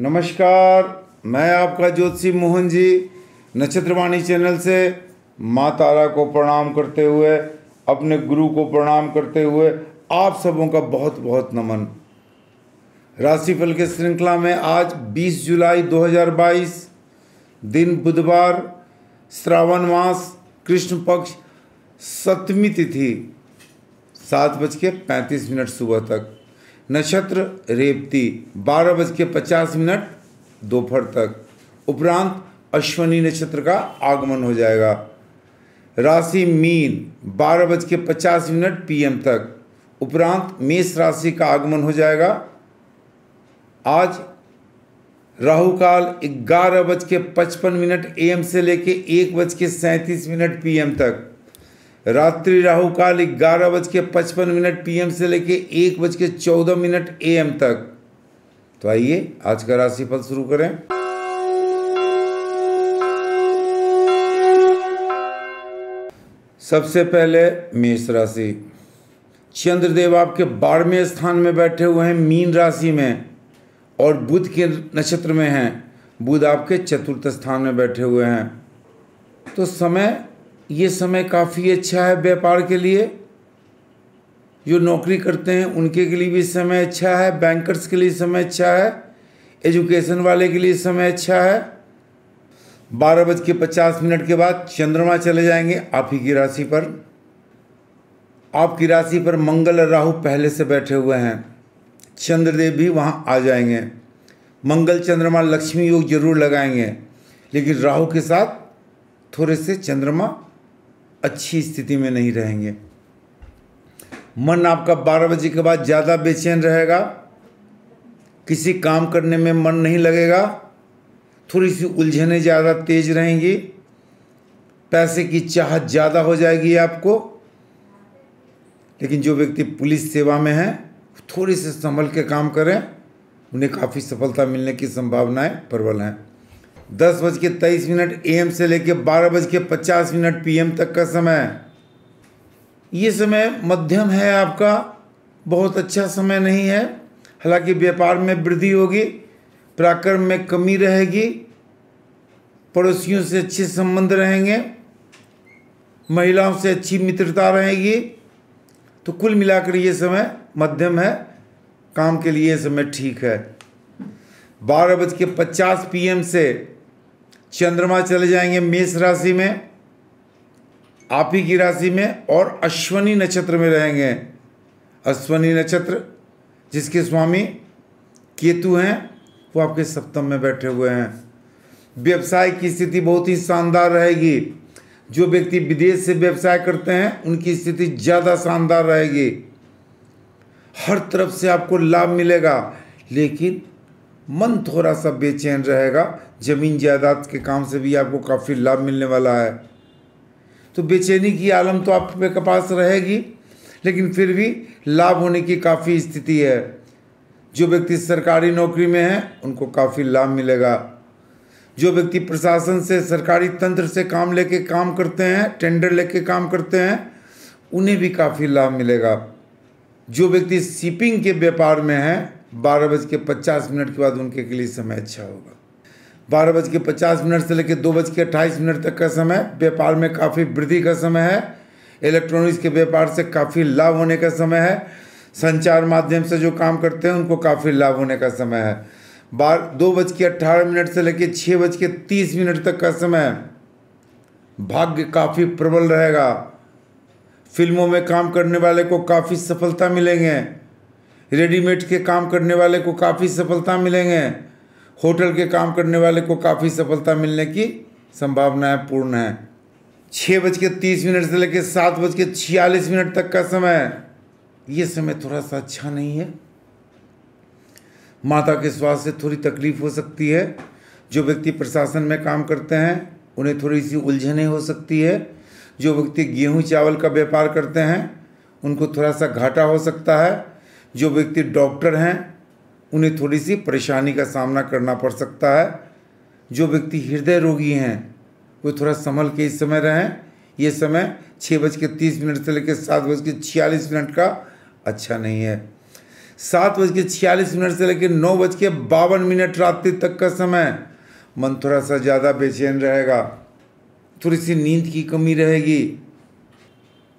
नमस्कार मैं आपका ज्योतिषी मोहन जी नक्षत्रवाणी चैनल से माँ तारा को प्रणाम करते हुए अपने गुरु को प्रणाम करते हुए आप सबों का बहुत बहुत नमन राशिफल के श्रृंखला में आज 20 जुलाई 2022 दिन बुधवार श्रावण मास कृष्ण पक्ष सप्तमी तिथि सात बज के पैंतीस मिनट सुबह तक नक्षत्र रेवती बारह बज के पचास मिनट दोपहर तक उपरांत अश्वनी नक्षत्र का आगमन हो जाएगा राशि मीन बारह बज के पचास मिनट पीएम तक उपरांत मेष राशि का आगमन हो जाएगा आज राहु काल ग्यारह बज के पचपन मिनट एम से लेके एक बज के सैंतीस मिनट पीएम तक रात्रि राहु काल ग्यारह बज के पचपन मिनट पीएम से लेके एक बज के चौदह मिनट एएम तक तो आइए आज का राशिफल शुरू करें सबसे पहले मेष राशि चंद्रदेव आपके बारहवें स्थान में बैठे हुए हैं मीन राशि में और बुध के नक्षत्र में हैं बुध आपके चतुर्थ स्थान में बैठे हुए हैं तो समय ये समय काफ़ी अच्छा है व्यापार के लिए जो नौकरी करते हैं उनके के लिए भी समय अच्छा है बैंकर्स के लिए समय अच्छा है एजुकेशन वाले के लिए समय अच्छा है बारह बज के पचास मिनट के बाद चंद्रमा चले जाएंगे आप ही की राशि पर आपकी राशि पर मंगल और राहु पहले से बैठे हुए हैं चंद्रदेव भी वहाँ आ जाएंगे मंगल चंद्रमा लक्ष्मी योग जरूर लगाएंगे लेकिन राहु के साथ थोड़े से चंद्रमा अच्छी स्थिति में नहीं रहेंगे मन आपका बारह बजे के बाद ज़्यादा बेचैन रहेगा किसी काम करने में मन नहीं लगेगा थोड़ी सी उलझने ज़्यादा तेज रहेंगी पैसे की चाहत ज़्यादा हो जाएगी आपको लेकिन जो व्यक्ति पुलिस सेवा में है थोड़ी से संभल के काम करें उन्हें काफ़ी सफलता मिलने की संभावनाएं प्रबल हैं दस बज के तेईस मिनट ए से लेकर बारह बज के पचास मिनट पी तक का समय ये समय मध्यम है आपका बहुत अच्छा समय नहीं है हालांकि व्यापार में वृद्धि होगी पराक्रम में कमी रहेगी पड़ोसियों से अच्छे संबंध रहेंगे महिलाओं से अच्छी मित्रता रहेगी तो कुल मिलाकर ये समय मध्यम है काम के लिए समय ठीक है बारह बज के पचास पी से चंद्रमा चले जाएंगे मेष राशि में आप ही की राशि में और अश्वनी नक्षत्र में रहेंगे अश्वनी नक्षत्र जिसके स्वामी केतु हैं वो आपके सप्तम में बैठे हुए हैं व्यवसाय की स्थिति बहुत ही शानदार रहेगी जो व्यक्ति विदेश से व्यवसाय करते हैं उनकी स्थिति ज़्यादा शानदार रहेगी हर तरफ से आपको लाभ मिलेगा लेकिन मन थोड़ा सा बेचैन रहेगा ज़मीन जायदाद के काम से भी आपको काफ़ी लाभ मिलने वाला है तो बेचैनी की आलम तो आपके पास रहेगी लेकिन फिर भी लाभ होने की काफ़ी स्थिति है जो व्यक्ति सरकारी नौकरी में है उनको काफ़ी लाभ मिलेगा जो व्यक्ति प्रशासन से सरकारी तंत्र से काम लेके काम करते हैं टेंडर लेके काम करते हैं उन्हें भी काफ़ी लाभ मिलेगा जो व्यक्ति शिपिंग के व्यापार में है बारह बज के पचास मिनट के बाद उनके के लिए समय अच्छा होगा बारह बज के पचास मिनट से लेकर दो बज के अट्ठाईस मिनट तक का समय व्यापार में काफ़ी वृद्धि का समय है इलेक्ट्रॉनिक्स के व्यापार से काफ़ी लाभ होने का समय है संचार माध्यम से जो काम करते हैं उनको काफ़ी लाभ होने का समय है बार दो बज के अट्ठारह मिनट से लेकर छः बज के तीस मिनट तक का समय भाग्य काफ़ी प्रबल रहेगा फिल्मों में काम करने वाले को काफ़ी सफलता मिलेंगे रेडीमेड के काम करने वाले को काफ़ी सफलता मिलेंगे होटल के काम करने वाले को काफ़ी सफलता मिलने की संभावनाएँ पूर्ण हैं छः बज के तीस मिनट से लेकर सात बज के छियालीस मिनट तक का समय ये समय थोड़ा सा अच्छा नहीं है माता के स्वास्थ्य से थोड़ी तकलीफ हो सकती है जो व्यक्ति प्रशासन में काम करते हैं उन्हें थोड़ी सी उलझने हो सकती है जो व्यक्ति गेहूं चावल का व्यापार करते हैं उनको थोड़ा सा घाटा हो सकता है जो व्यक्ति डॉक्टर हैं उन्हें थोड़ी सी परेशानी का सामना करना पड़ सकता है जो व्यक्ति हृदय रोगी हैं वो थोड़ा संभल के इस समय रहें ये समय छः बज के तीस मिनट से लेकर सात बज के छियालीस मिनट का अच्छा नहीं है सात बज के छियालीस मिनट से लेकर नौ बज के बावन मिनट रात्रि तक का समय मन थोड़ा सा ज़्यादा बेचैन रहेगा थोड़ी सी नींद की कमी रहेगी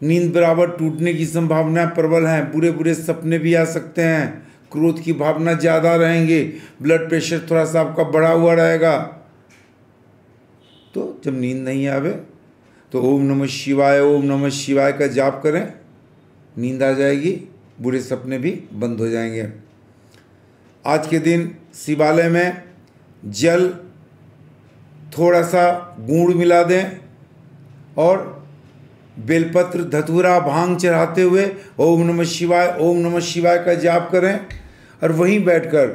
नींद बराबर टूटने की संभावनाएं प्रबल हैं बुरे बुरे सपने भी आ सकते हैं क्रोध की भावना ज़्यादा रहेंगे ब्लड प्रेशर थोड़ा सा आपका बढ़ा हुआ रहेगा तो जब नींद नहीं आवे तो ओम नमः शिवाय ओम नमः शिवाय का जाप करें नींद आ जाएगी बुरे सपने भी बंद हो जाएंगे आज के दिन शिवालय में जल थोड़ा सा गुड़ मिला दें और बेलपत्र धतूरा भांग चढ़ाते हुए ओम नमः शिवाय ओम नमः शिवाय का जाप करें और वहीं बैठकर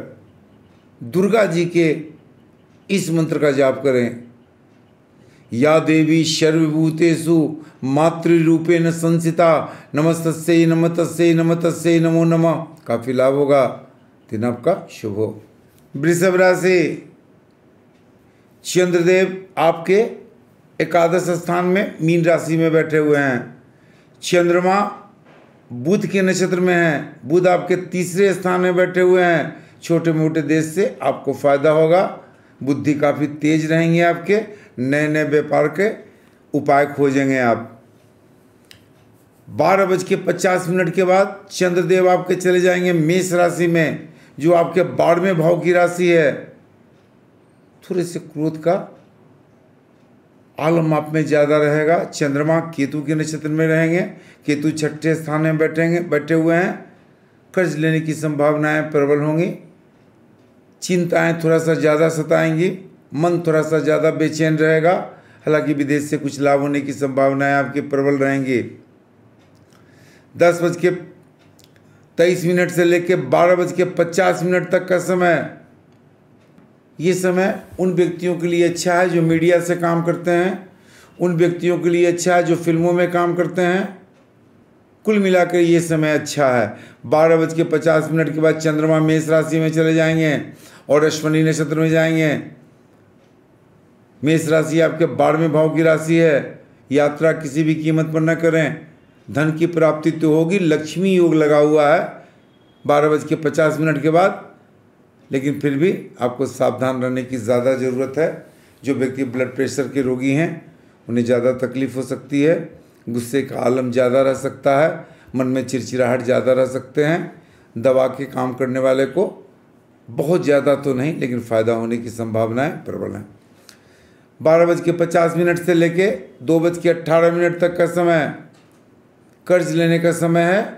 दुर्गा जी के इस मंत्र का जाप करें या देवी सर्वभूतेषु मातृरूपे न संसिता नमस्तस्य नमतस्य नमतस्य नमो नमः काफ़ी लाभ होगा दिन आपका शुभ हो वृषभ राशि चंद्रदेव आपके एकादश स्थान में मीन राशि में बैठे हुए हैं चंद्रमा बुध के नक्षत्र में हैं बुध आपके तीसरे स्थान में बैठे हुए हैं छोटे मोटे देश से आपको फायदा होगा बुद्धि काफ़ी तेज रहेंगे आपके नए नए व्यापार के उपाय खोजेंगे आप बारह बज के पचास मिनट के बाद चंद्रदेव आपके चले जाएंगे मेष राशि में जो आपके बारहवें भाव की राशि है थोड़े से क्रोध का आलमाप में ज़्यादा रहेगा चंद्रमा केतु के नक्षत्र में रहेंगे केतु छठे स्थान में बैठेंगे बैठे हुए हैं कर्ज लेने की संभावनाएं प्रबल होंगी चिंताएं थोड़ा सा ज़्यादा सताएंगी मन थोड़ा सा ज़्यादा बेचैन रहेगा हालांकि विदेश से कुछ लाभ होने की संभावनाएं आपके प्रबल रहेंगी दस बज के तेईस मिनट से लेकर बारह बज के पचास मिनट तक का समय ये समय उन व्यक्तियों के लिए अच्छा है जो मीडिया से काम करते हैं उन व्यक्तियों के लिए अच्छा है जो फिल्मों में काम करते हैं कुल मिलाकर ये समय अच्छा है बारह बज के पचास मिनट के बाद चंद्रमा मेष राशि में चले जाएंगे और अश्वनी नक्षत्र में जाएंगे मेष राशि आपके बारहवें भाव की राशि है यात्रा किसी भी कीमत पर न करें धन की प्राप्ति तो होगी लक्ष्मी योग लगा हुआ है बारह बज के पचास मिनट के बाद लेकिन फिर भी आपको सावधान रहने की ज़्यादा ज़रूरत है जो व्यक्ति ब्लड प्रेशर के रोगी हैं उन्हें ज़्यादा तकलीफ हो सकती है गुस्से का आलम ज़्यादा रह सकता है मन में चिड़चिड़ाहट ज़्यादा रह सकते हैं दवा के काम करने वाले को बहुत ज़्यादा तो नहीं लेकिन फ़ायदा होने की संभावनाएँ प्रबल हैं बारह बज के पचास मिनट से लेके दो बज के अट्ठारह मिनट तक का समय कर्ज लेने का समय है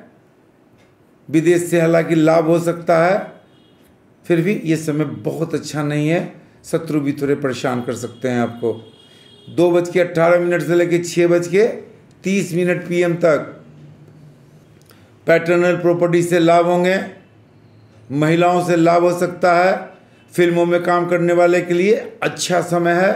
विदेश से हालांकि लाभ हो सकता है फिर भी ये समय बहुत अच्छा नहीं है शत्रु भी थोड़े परेशान कर सकते हैं आपको दो बज के अट्ठारह मिनट से लेकर छः बज के तीस मिनट पीएम तक पैटर्नल प्रॉपर्टी से लाभ होंगे महिलाओं से लाभ हो सकता है फिल्मों में काम करने वाले के लिए अच्छा समय है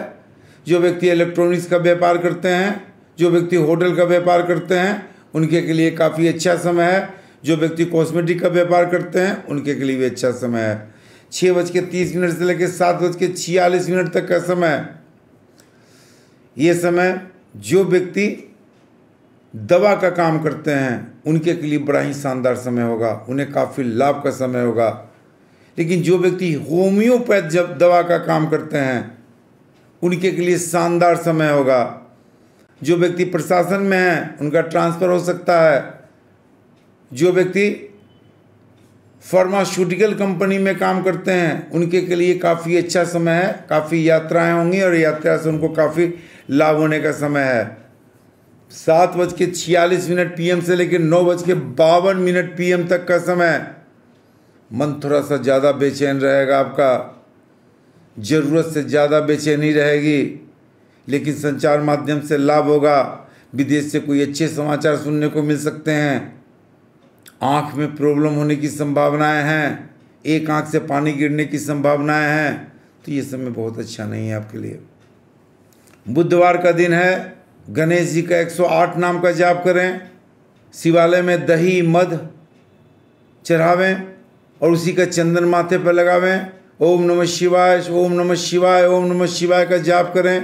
जो व्यक्ति इलेक्ट्रॉनिक्स का व्यापार करते हैं जो व्यक्ति होटल का व्यापार करते हैं उनके के लिए काफ़ी अच्छा समय है जो व्यक्ति कॉस्मेटिक का व्यापार करते हैं उनके के लिए भी अच्छा समय है छः बज के तीस मिनट से लेकर सात बज के छियालीस मिनट तक का समय ये समय जो व्यक्ति दवा का काम करते हैं उनके के लिए बड़ा ही शानदार समय होगा उन्हें काफ़ी लाभ का समय होगा लेकिन जो व्यक्ति होम्योपैथ जब दवा का काम करते हैं उनके के लिए शानदार समय होगा जो व्यक्ति प्रशासन में है उनका ट्रांसफ़र हो सकता है जो व्यक्ति फार्मास्यूटिकल कंपनी में काम करते हैं उनके के लिए काफ़ी अच्छा समय है काफ़ी यात्राएं होंगी और यात्रा से उनको काफ़ी लाभ होने का समय है सात बज के छियालीस मिनट पी से लेकर नौ बज के बावन मिनट पी तक का समय मन थोड़ा सा ज़्यादा बेचैन रहेगा आपका ज़रूरत से ज़्यादा बेचैनी रहेगी लेकिन संचार माध्यम से लाभ होगा विदेश से कोई अच्छे समाचार सुनने को मिल सकते हैं आँख में प्रॉब्लम होने की संभावनाएं हैं एक आँख से पानी गिरने की संभावनाएं हैं तो ये समय बहुत अच्छा नहीं है आपके लिए बुधवार का दिन है गणेश जी का 108 नाम का जाप करें शिवालय में दही मध चढ़ावें और उसी का चंदन माथे पर लगावें ओम नमः शिवाय ओम नमः शिवाय ओम नमः शिवाय का जाप करें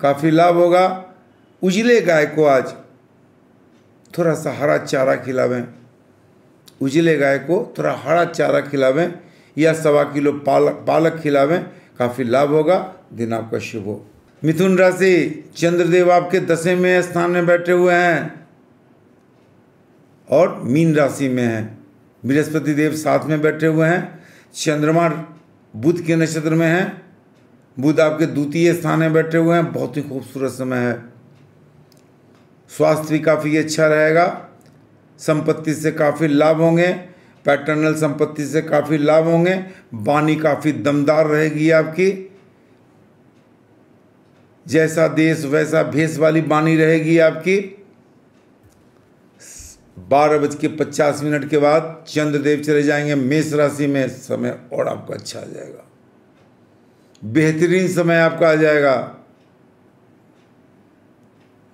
काफ़ी लाभ होगा उजले गाय को आज थोड़ा सा हरा चारा खिलावें उजले गाय को थोड़ा हरा चारा खिलावें या सवा किलो पालक पालक खिलावें काफ़ी लाभ होगा दिन आपका शुभ हो मिथुन राशि चंद्रदेव आपके दसवें स्थान में बैठे हुए हैं और मीन राशि में हैं बृहस्पति देव साथ में बैठे हुए हैं चंद्रमा बुध के नक्षत्र में हैं बुध आपके द्वितीय स्थान में बैठे हुए हैं बहुत ही खूबसूरत समय है स्वास्थ्य भी काफ़ी अच्छा रहेगा संपत्ति से काफ़ी लाभ होंगे पैटर्नल संपत्ति से काफ़ी लाभ होंगे वाणी काफ़ी दमदार रहेगी आपकी जैसा देश वैसा भेष वाली वाणी रहेगी आपकी बारह बज के पचास मिनट के बाद चंद्रदेव चले जाएंगे मेष राशि में समय और आपका अच्छा आ जाएगा बेहतरीन समय आपका आ जाएगा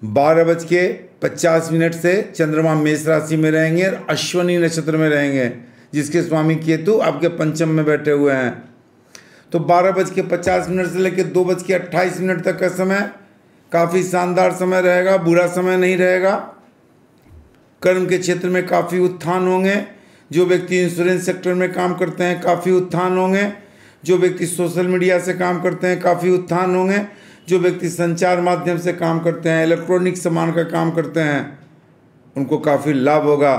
बारह बज के पचास मिनट से चंद्रमा मेष राशि में रहेंगे और अश्वनी नक्षत्र में रहेंगे जिसके स्वामी केतु आपके पंचम में बैठे हुए हैं तो बारह बज के पचास मिनट से लेकर दो बज के अट्ठाईस मिनट तक का समय काफ़ी शानदार समय रहेगा बुरा समय नहीं रहेगा कर्म के क्षेत्र में काफ़ी उत्थान होंगे जो व्यक्ति इंश्योरेंस सेक्टर में काम करते हैं काफ़ी उत्थान होंगे जो व्यक्ति सोशल मीडिया से काम करते हैं काफ़ी उत्थान होंगे जो व्यक्ति संचार माध्यम से काम करते हैं इलेक्ट्रॉनिक सामान का काम करते हैं उनको काफ़ी लाभ होगा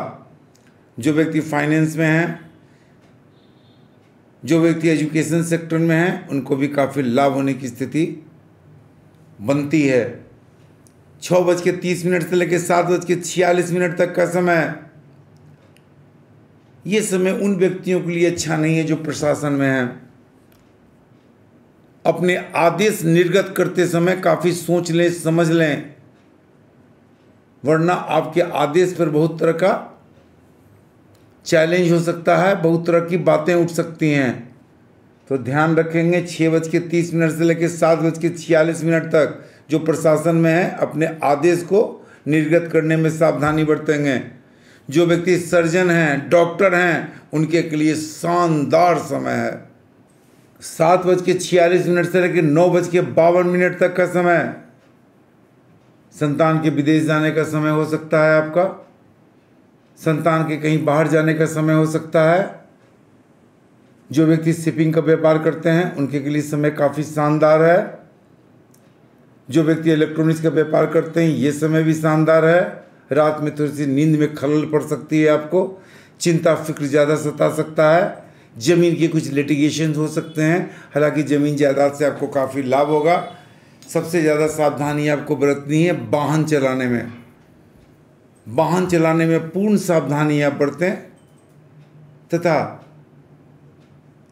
जो व्यक्ति फाइनेंस में हैं जो व्यक्ति एजुकेशन सेक्टर में हैं उनको भी काफ़ी लाभ होने की स्थिति बनती है छः बज के तीस मिनट से लेकर सात बज के छियालीस मिनट तक का समय ये समय उन व्यक्तियों के लिए अच्छा नहीं है जो प्रशासन में हैं अपने आदेश निर्गत करते समय काफ़ी सोच लें समझ लें वरना आपके आदेश पर बहुत तरह का चैलेंज हो सकता है बहुत तरह की बातें उठ सकती हैं तो ध्यान रखेंगे छः बज के तीस मिनट से लेकर सात बज के छियालीस मिनट तक जो प्रशासन में है अपने आदेश को निर्गत करने में सावधानी बरतेंगे जो व्यक्ति सर्जन हैं डॉक्टर हैं उनके लिए शानदार समय है सात बज के छियालीस मिनट से लेकर नौ बज के बावन मिनट तक का समय संतान के विदेश जाने का समय हो सकता है आपका संतान के कहीं बाहर जाने का समय हो सकता है जो व्यक्ति शिपिंग का व्यापार करते हैं उनके के लिए समय काफ़ी शानदार है जो व्यक्ति इलेक्ट्रॉनिक्स का व्यापार करते हैं ये समय भी शानदार है रात में थोड़ी सी नींद में खलल पड़ सकती है आपको चिंता फिक्र ज़्यादा सता सकता है ज़मीन के कुछ लिटिगेशन हो सकते हैं हालांकि ज़मीन जायदाद से आपको काफ़ी लाभ होगा सबसे ज़्यादा सावधानी आपको बरतनी है वाहन चलाने में वाहन चलाने में पूर्ण सावधानी आप बरतें तथा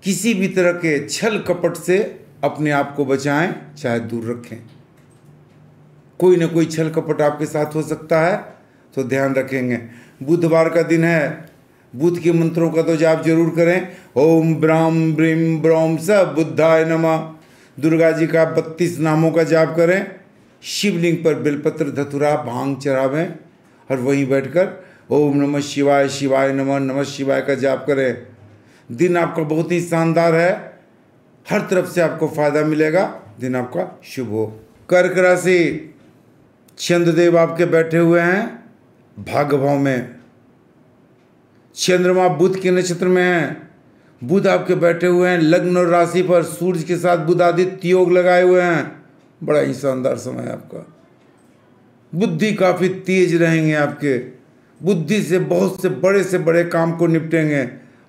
किसी भी तरह के छल कपट से अपने आप को बचाएं चाहे दूर रखें कोई ना कोई छल कपट आपके साथ हो सकता है तो ध्यान रखेंगे बुधवार का दिन है बुद्ध के मंत्रों का तो जाप जरूर करें ओम ब्राम ब्रीम ब्रोम स बुद्धाय नम दुर्गा जी का बत्तीस नामों का जाप करें शिवलिंग पर बेलपत्र धतुरा भांग चढ़ावें और वहीं बैठकर ओम नमः शिवाय शिवाय नमः नमः शिवाय का जाप करें दिन आपका बहुत ही शानदार है हर तरफ से आपको फायदा मिलेगा दिन आपका शुभ हो कर्क राशि चंद्रदेव आपके बैठे हुए हैं भाग्य भाव में चंद्रमा बुध के नक्षत्र में है बुध आपके बैठे हुए हैं लग्न और राशि पर सूर्य के साथ आदित्य योग लगाए हुए हैं बड़ा ही शानदार समय आपका बुद्धि काफ़ी तेज रहेंगे आपके बुद्धि से बहुत से बड़े से बड़े काम को निपटेंगे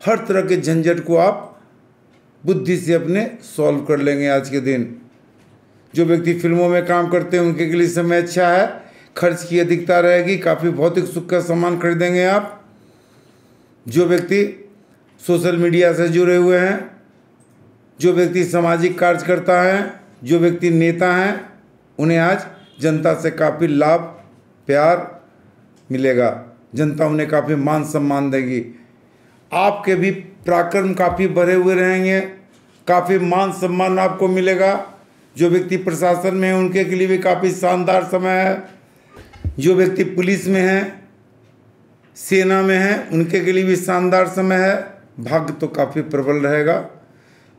हर तरह के झंझट को आप बुद्धि से अपने सॉल्व कर लेंगे आज के दिन जो व्यक्ति फिल्मों में काम करते हैं उनके के लिए समय अच्छा है खर्च की अधिकता रहेगी काफ़ी भौतिक सुख का सामान खरीदेंगे आप जो व्यक्ति सोशल मीडिया से जुड़े हुए हैं जो व्यक्ति सामाजिक कार्य करता है जो व्यक्ति नेता हैं उन्हें आज जनता से काफ़ी लाभ प्यार मिलेगा जनता उन्हें काफ़ी मान सम्मान देगी आपके भी पराक्रम काफ़ी बढ़े हुए रहेंगे काफ़ी मान सम्मान आपको मिलेगा जो व्यक्ति प्रशासन में है उनके के लिए भी काफ़ी शानदार समय है जो व्यक्ति पुलिस में है सेना में हैं उनके के लिए भी शानदार समय है भाग्य तो काफ़ी प्रबल रहेगा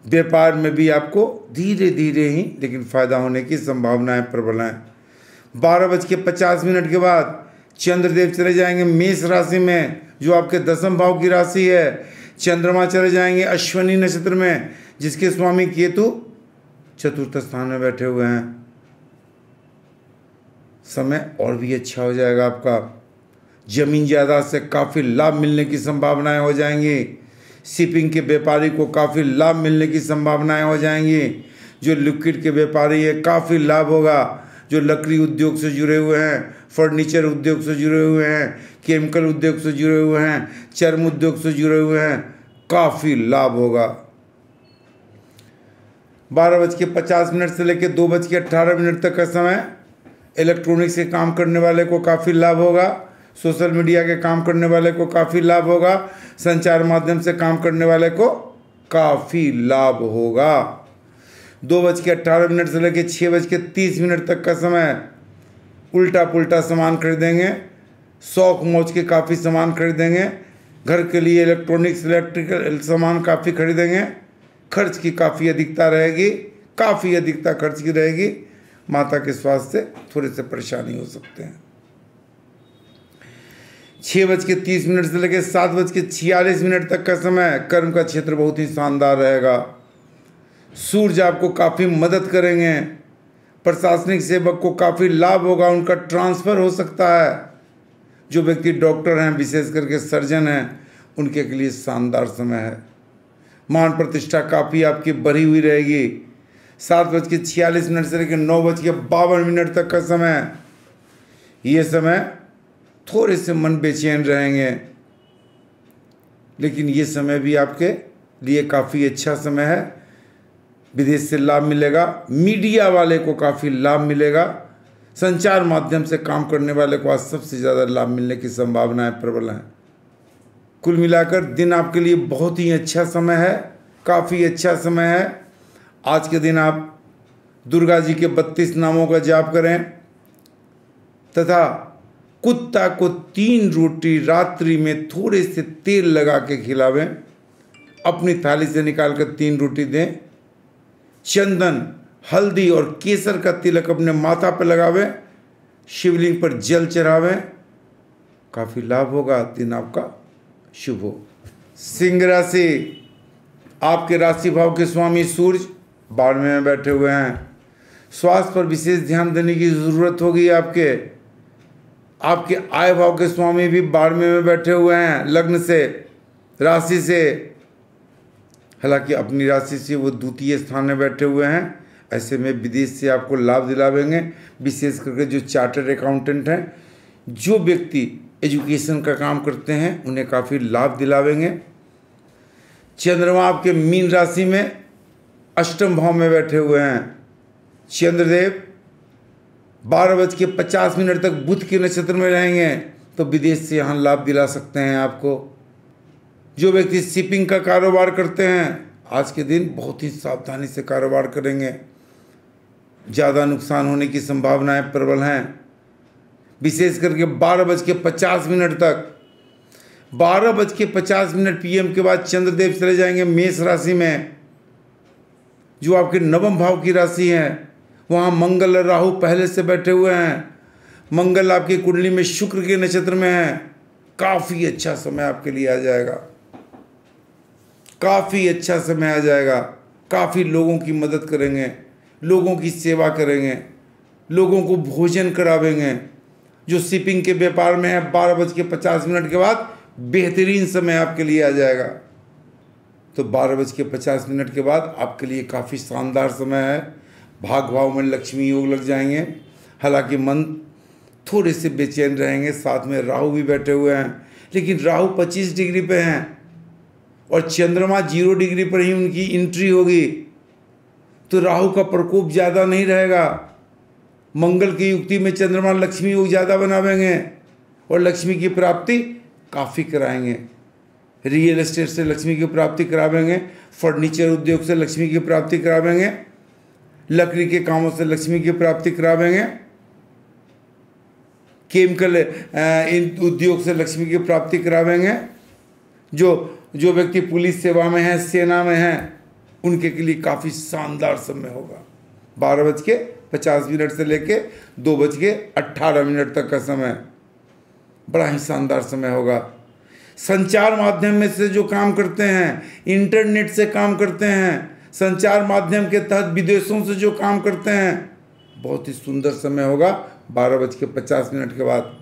व्यापार में भी आपको धीरे धीरे ही लेकिन फ़ायदा होने की संभावनाएं प्रबल हैं बारह बज के पचास मिनट के बाद चंद्रदेव चले जाएंगे मेष राशि में जो आपके दसम भाव की राशि है चंद्रमा चले जाएंगे अश्वनी नक्षत्र में जिसके स्वामी केतु चतुर्थ स्थान में बैठे हुए हैं समय और भी अच्छा हो जाएगा आपका जमीन जायदाद से काफ़ी लाभ मिलने की संभावनाएं हो जाएंगी शिपिंग के व्यापारी को काफ़ी लाभ मिलने की संभावनाएं हो जाएंगी जो लिक्विड के व्यापारी है काफ़ी लाभ होगा जो लकड़ी उद्योग से जुड़े हुए हैं फर्नीचर उद्योग से जुड़े हुए हैं केमिकल उद्योग से जुड़े हुए हैं चर्म उद्योग से जुड़े हुए हैं काफ़ी लाभ होगा बारह बज के पचास मिनट से लेकर दो बज के अट्ठारह मिनट तक का समय इलेक्ट्रॉनिक्स के काम करने वाले को काफ़ी लाभ होगा सोशल मीडिया के काम करने वाले को काफ़ी लाभ होगा संचार माध्यम से काम करने वाले को काफ़ी लाभ होगा दो बज के अट्ठारह मिनट से लेकर छः बज के तीस मिनट तक का समय उल्टा पुल्टा सामान खरीदेंगे शौक मौज के काफ़ी सामान खरीदेंगे घर के लिए इलेक्ट्रॉनिक्स इलेक्ट्रिकल सामान काफ़ी खरीदेंगे खर्च की काफ़ी अधिकता रहेगी काफ़ी अधिकता खर्च की रहेगी माता के स्वास्थ्य से थोड़े से परेशानी हो सकते हैं छः बज के तीस मिनट से लेकर सात बज के छियालीस मिनट तक का समय कर्म का क्षेत्र बहुत ही शानदार रहेगा सूर्य आपको काफ़ी मदद करेंगे प्रशासनिक सेवक को काफ़ी लाभ होगा उनका ट्रांसफ़र हो सकता है जो व्यक्ति डॉक्टर हैं विशेष करके सर्जन हैं उनके के लिए शानदार समय है मान प्रतिष्ठा काफ़ी आपकी बढ़ी हुई रहेगी सात बज के छियालीस मिनट से लेकर नौ बज के बावन मिनट तक का समय ये समय थोड़े से मन बेचैन रहेंगे लेकिन ये समय भी आपके लिए काफ़ी अच्छा समय है विदेश से लाभ मिलेगा मीडिया वाले को काफ़ी लाभ मिलेगा संचार माध्यम से काम करने वाले को आज सबसे ज़्यादा लाभ मिलने की संभावनाएं प्रबल हैं कुल मिलाकर दिन आपके लिए बहुत ही अच्छा समय है काफ़ी अच्छा समय है आज के दिन आप दुर्गा जी के बत्तीस नामों का जाप करें तथा कुत्ता को तीन रोटी रात्रि में थोड़े से तेल लगा के खिलावें अपनी थाली से निकाल कर तीन रोटी दें चंदन हल्दी और केसर का तिलक अपने माथा पर लगावें शिवलिंग पर जल चढ़ावें काफ़ी लाभ होगा दिन आपका शुभ हो सिंह राशि आपके राशि भाव के स्वामी सूर्य बारहवें में बैठे हुए हैं स्वास्थ्य पर विशेष ध्यान देने की ज़रूरत होगी आपके आपके आय भाव के स्वामी भी बारहवें में बैठे हुए हैं लग्न से राशि से हालांकि अपनी राशि से वो द्वितीय स्थान में बैठे हुए हैं ऐसे में विदेश से आपको लाभ दिलावेंगे विशेष करके जो चार्टर्ड अकाउंटेंट हैं जो व्यक्ति एजुकेशन का काम करते हैं उन्हें काफ़ी लाभ दिलावेंगे चंद्रमा आपके मीन राशि में अष्टम भाव में बैठे हुए हैं चंद्रदेव बारह बज के पचास मिनट तक बुध के नक्षत्र में रहेंगे तो विदेश से यहाँ लाभ दिला सकते हैं आपको जो व्यक्ति शिपिंग का कारोबार करते हैं आज के दिन बहुत ही सावधानी से कारोबार करेंगे ज़्यादा नुकसान होने की संभावनाएं है, प्रबल हैं विशेष करके बारह बज के पचास मिनट तक बारह बज के पचास मिनट पीएम के बाद चंद्रदेव चले जाएंगे मेष राशि में जो आपके नवम भाव की राशि है वहाँ मंगल और राहु पहले से बैठे हुए हैं मंगल आपकी कुंडली में शुक्र के नक्षत्र में है काफ़ी अच्छा समय आपके लिए आ जाएगा काफ़ी अच्छा समय आ जाएगा काफ़ी लोगों की मदद करेंगे लोगों की सेवा करेंगे लोगों को भोजन करावेंगे जो शिपिंग के व्यापार में है बारह बज के पचास मिनट के बाद बेहतरीन समय आपके लिए आ जाएगा तो बारह बज के पचास मिनट के बाद आपके लिए काफ़ी शानदार समय है भाग भाव में लक्ष्मी योग लग जाएंगे हालांकि मन थोड़े से बेचैन रहेंगे साथ में राहु भी बैठे हुए हैं लेकिन राहु 25 डिग्री पे हैं और चंद्रमा जीरो डिग्री पर ही उनकी एंट्री होगी तो राहु का प्रकोप ज़्यादा नहीं रहेगा मंगल की युक्ति में चंद्रमा लक्ष्मी योग ज़्यादा बनावेंगे और लक्ष्मी की प्राप्ति काफ़ी कराएंगे रियल एस्टेट से लक्ष्मी की प्राप्ति करावेंगे फर्नीचर उद्योग से लक्ष्मी की प्राप्ति करावेंगे लकड़ी के कामों से लक्ष्मी की प्राप्ति करावेंगे केमिकल इन उद्योग से लक्ष्मी की प्राप्ति करावेंगे जो जो व्यक्ति पुलिस सेवा में है सेना में है उनके के लिए काफ़ी शानदार समय होगा बारह बज के पचास मिनट से लेके दो बज के अट्ठारह मिनट तक का समय बड़ा ही शानदार समय होगा संचार माध्यम में से जो काम करते हैं इंटरनेट से काम करते हैं संचार माध्यम के तहत विदेशों से जो काम करते हैं बहुत ही सुंदर समय होगा बारह बज के पचास मिनट के बाद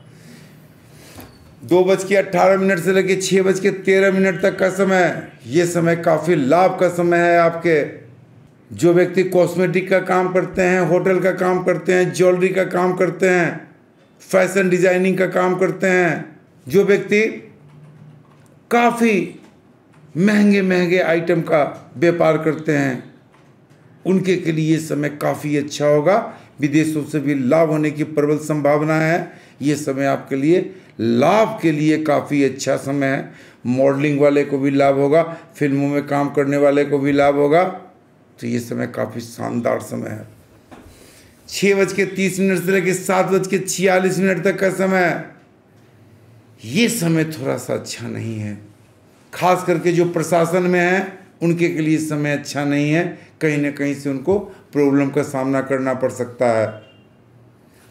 दो बज के अट्ठारह मिनट से लेकर छः बज के तेरह मिनट तक का समय ये समय काफ़ी लाभ का समय है आपके जो व्यक्ति कॉस्मेटिक का काम करते हैं होटल का काम करते हैं ज्वेलरी का काम करते हैं फैशन डिजाइनिंग का काम करते हैं जो व्यक्ति काफ़ी महंगे महंगे आइटम का व्यापार करते हैं उनके के लिए ये समय काफ़ी अच्छा होगा विदेशों से भी लाभ होने की प्रबल संभावना है ये समय आपके लिए लाभ के लिए काफ़ी अच्छा समय है मॉडलिंग वाले को भी लाभ होगा फिल्मों में काम करने वाले को भी लाभ होगा तो ये समय काफ़ी शानदार समय है छः बज के तीस मिनट से लेकर सात बज के छियालीस मिनट तक का समय ये समय थोड़ा सा अच्छा नहीं है खास करके जो प्रशासन में हैं उनके के लिए समय अच्छा नहीं है कहीं ना कहीं से उनको प्रॉब्लम का सामना करना पड़ सकता है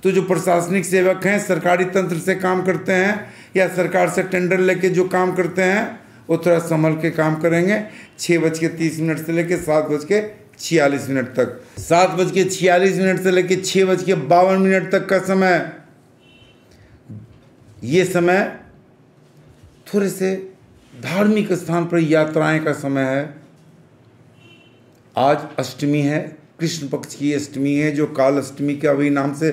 तो जो प्रशासनिक सेवक हैं सरकारी तंत्र से काम करते हैं या सरकार से टेंडर लेके जो काम करते हैं वो थोड़ा संभल के काम करेंगे छः बज के तीस मिनट से लेके सात बज के छियालीस मिनट तक सात बज के छियालीस मिनट से लेके छः बज के बावन मिनट तक का समय ये समय थोड़े से धार्मिक स्थान पर यात्राएं का समय है आज अष्टमी है कृष्ण पक्ष की अष्टमी है जो काल अष्टमी के अभी नाम से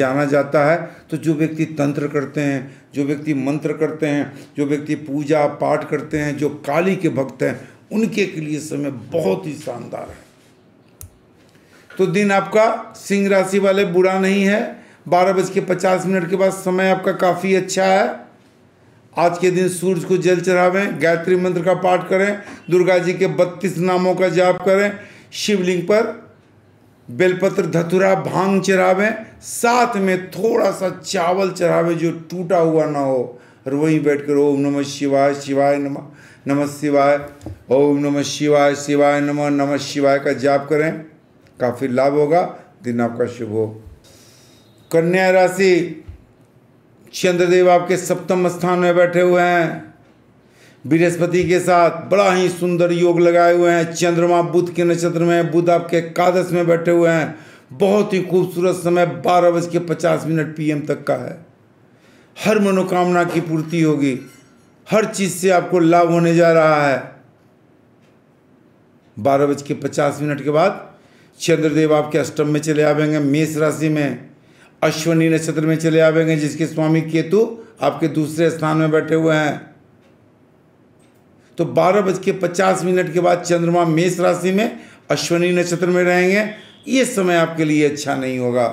जाना जाता है तो जो व्यक्ति तंत्र करते हैं जो व्यक्ति मंत्र करते हैं जो व्यक्ति पूजा पाठ करते हैं जो काली के भक्त हैं उनके के लिए समय बहुत ही शानदार है तो दिन आपका सिंह राशि वाले बुरा नहीं है बारह बज के पचास मिनट के बाद समय आपका काफ़ी अच्छा है आज के दिन सूर्य को जल चढ़ावें गायत्री मंत्र का पाठ करें दुर्गा जी के बत्तीस नामों का जाप करें शिवलिंग पर बेलपत्र धतुरा भांग चढ़ावें साथ में थोड़ा सा चावल चढ़ावें जो टूटा हुआ ना हो और वहीं बैठ कर ओम नमः शिवाय शिवाय नमः नमः शिवाय ओम नमः शिवाय शिवाय नमः नमः शिवाय का जाप करें काफ़ी लाभ होगा दिन आपका शुभ हो कन्या राशि चंद्रदेव आपके सप्तम स्थान में बैठे हुए हैं बृहस्पति के साथ बड़ा ही सुंदर योग लगाए हुए हैं चंद्रमा बुद्ध के नक्षत्र में बुध आपके एकादश में बैठे हुए हैं बहुत ही खूबसूरत समय बारह बज के पचास मिनट पीएम तक का है हर मनोकामना की पूर्ति होगी हर चीज़ से आपको लाभ होने जा रहा है बारह बज के पचास मिनट के बाद चंद्रदेव आपके अष्टम में चले आवेंगे मेष राशि में अश्वनी नक्षत्र में चले आवेंगे जिसके स्वामी केतु आपके दूसरे स्थान में बैठे हुए हैं तो बारह बज के पचास मिनट के बाद चंद्रमा मेष राशि में अश्वनी नक्षत्र में रहेंगे ये समय आपके लिए अच्छा नहीं होगा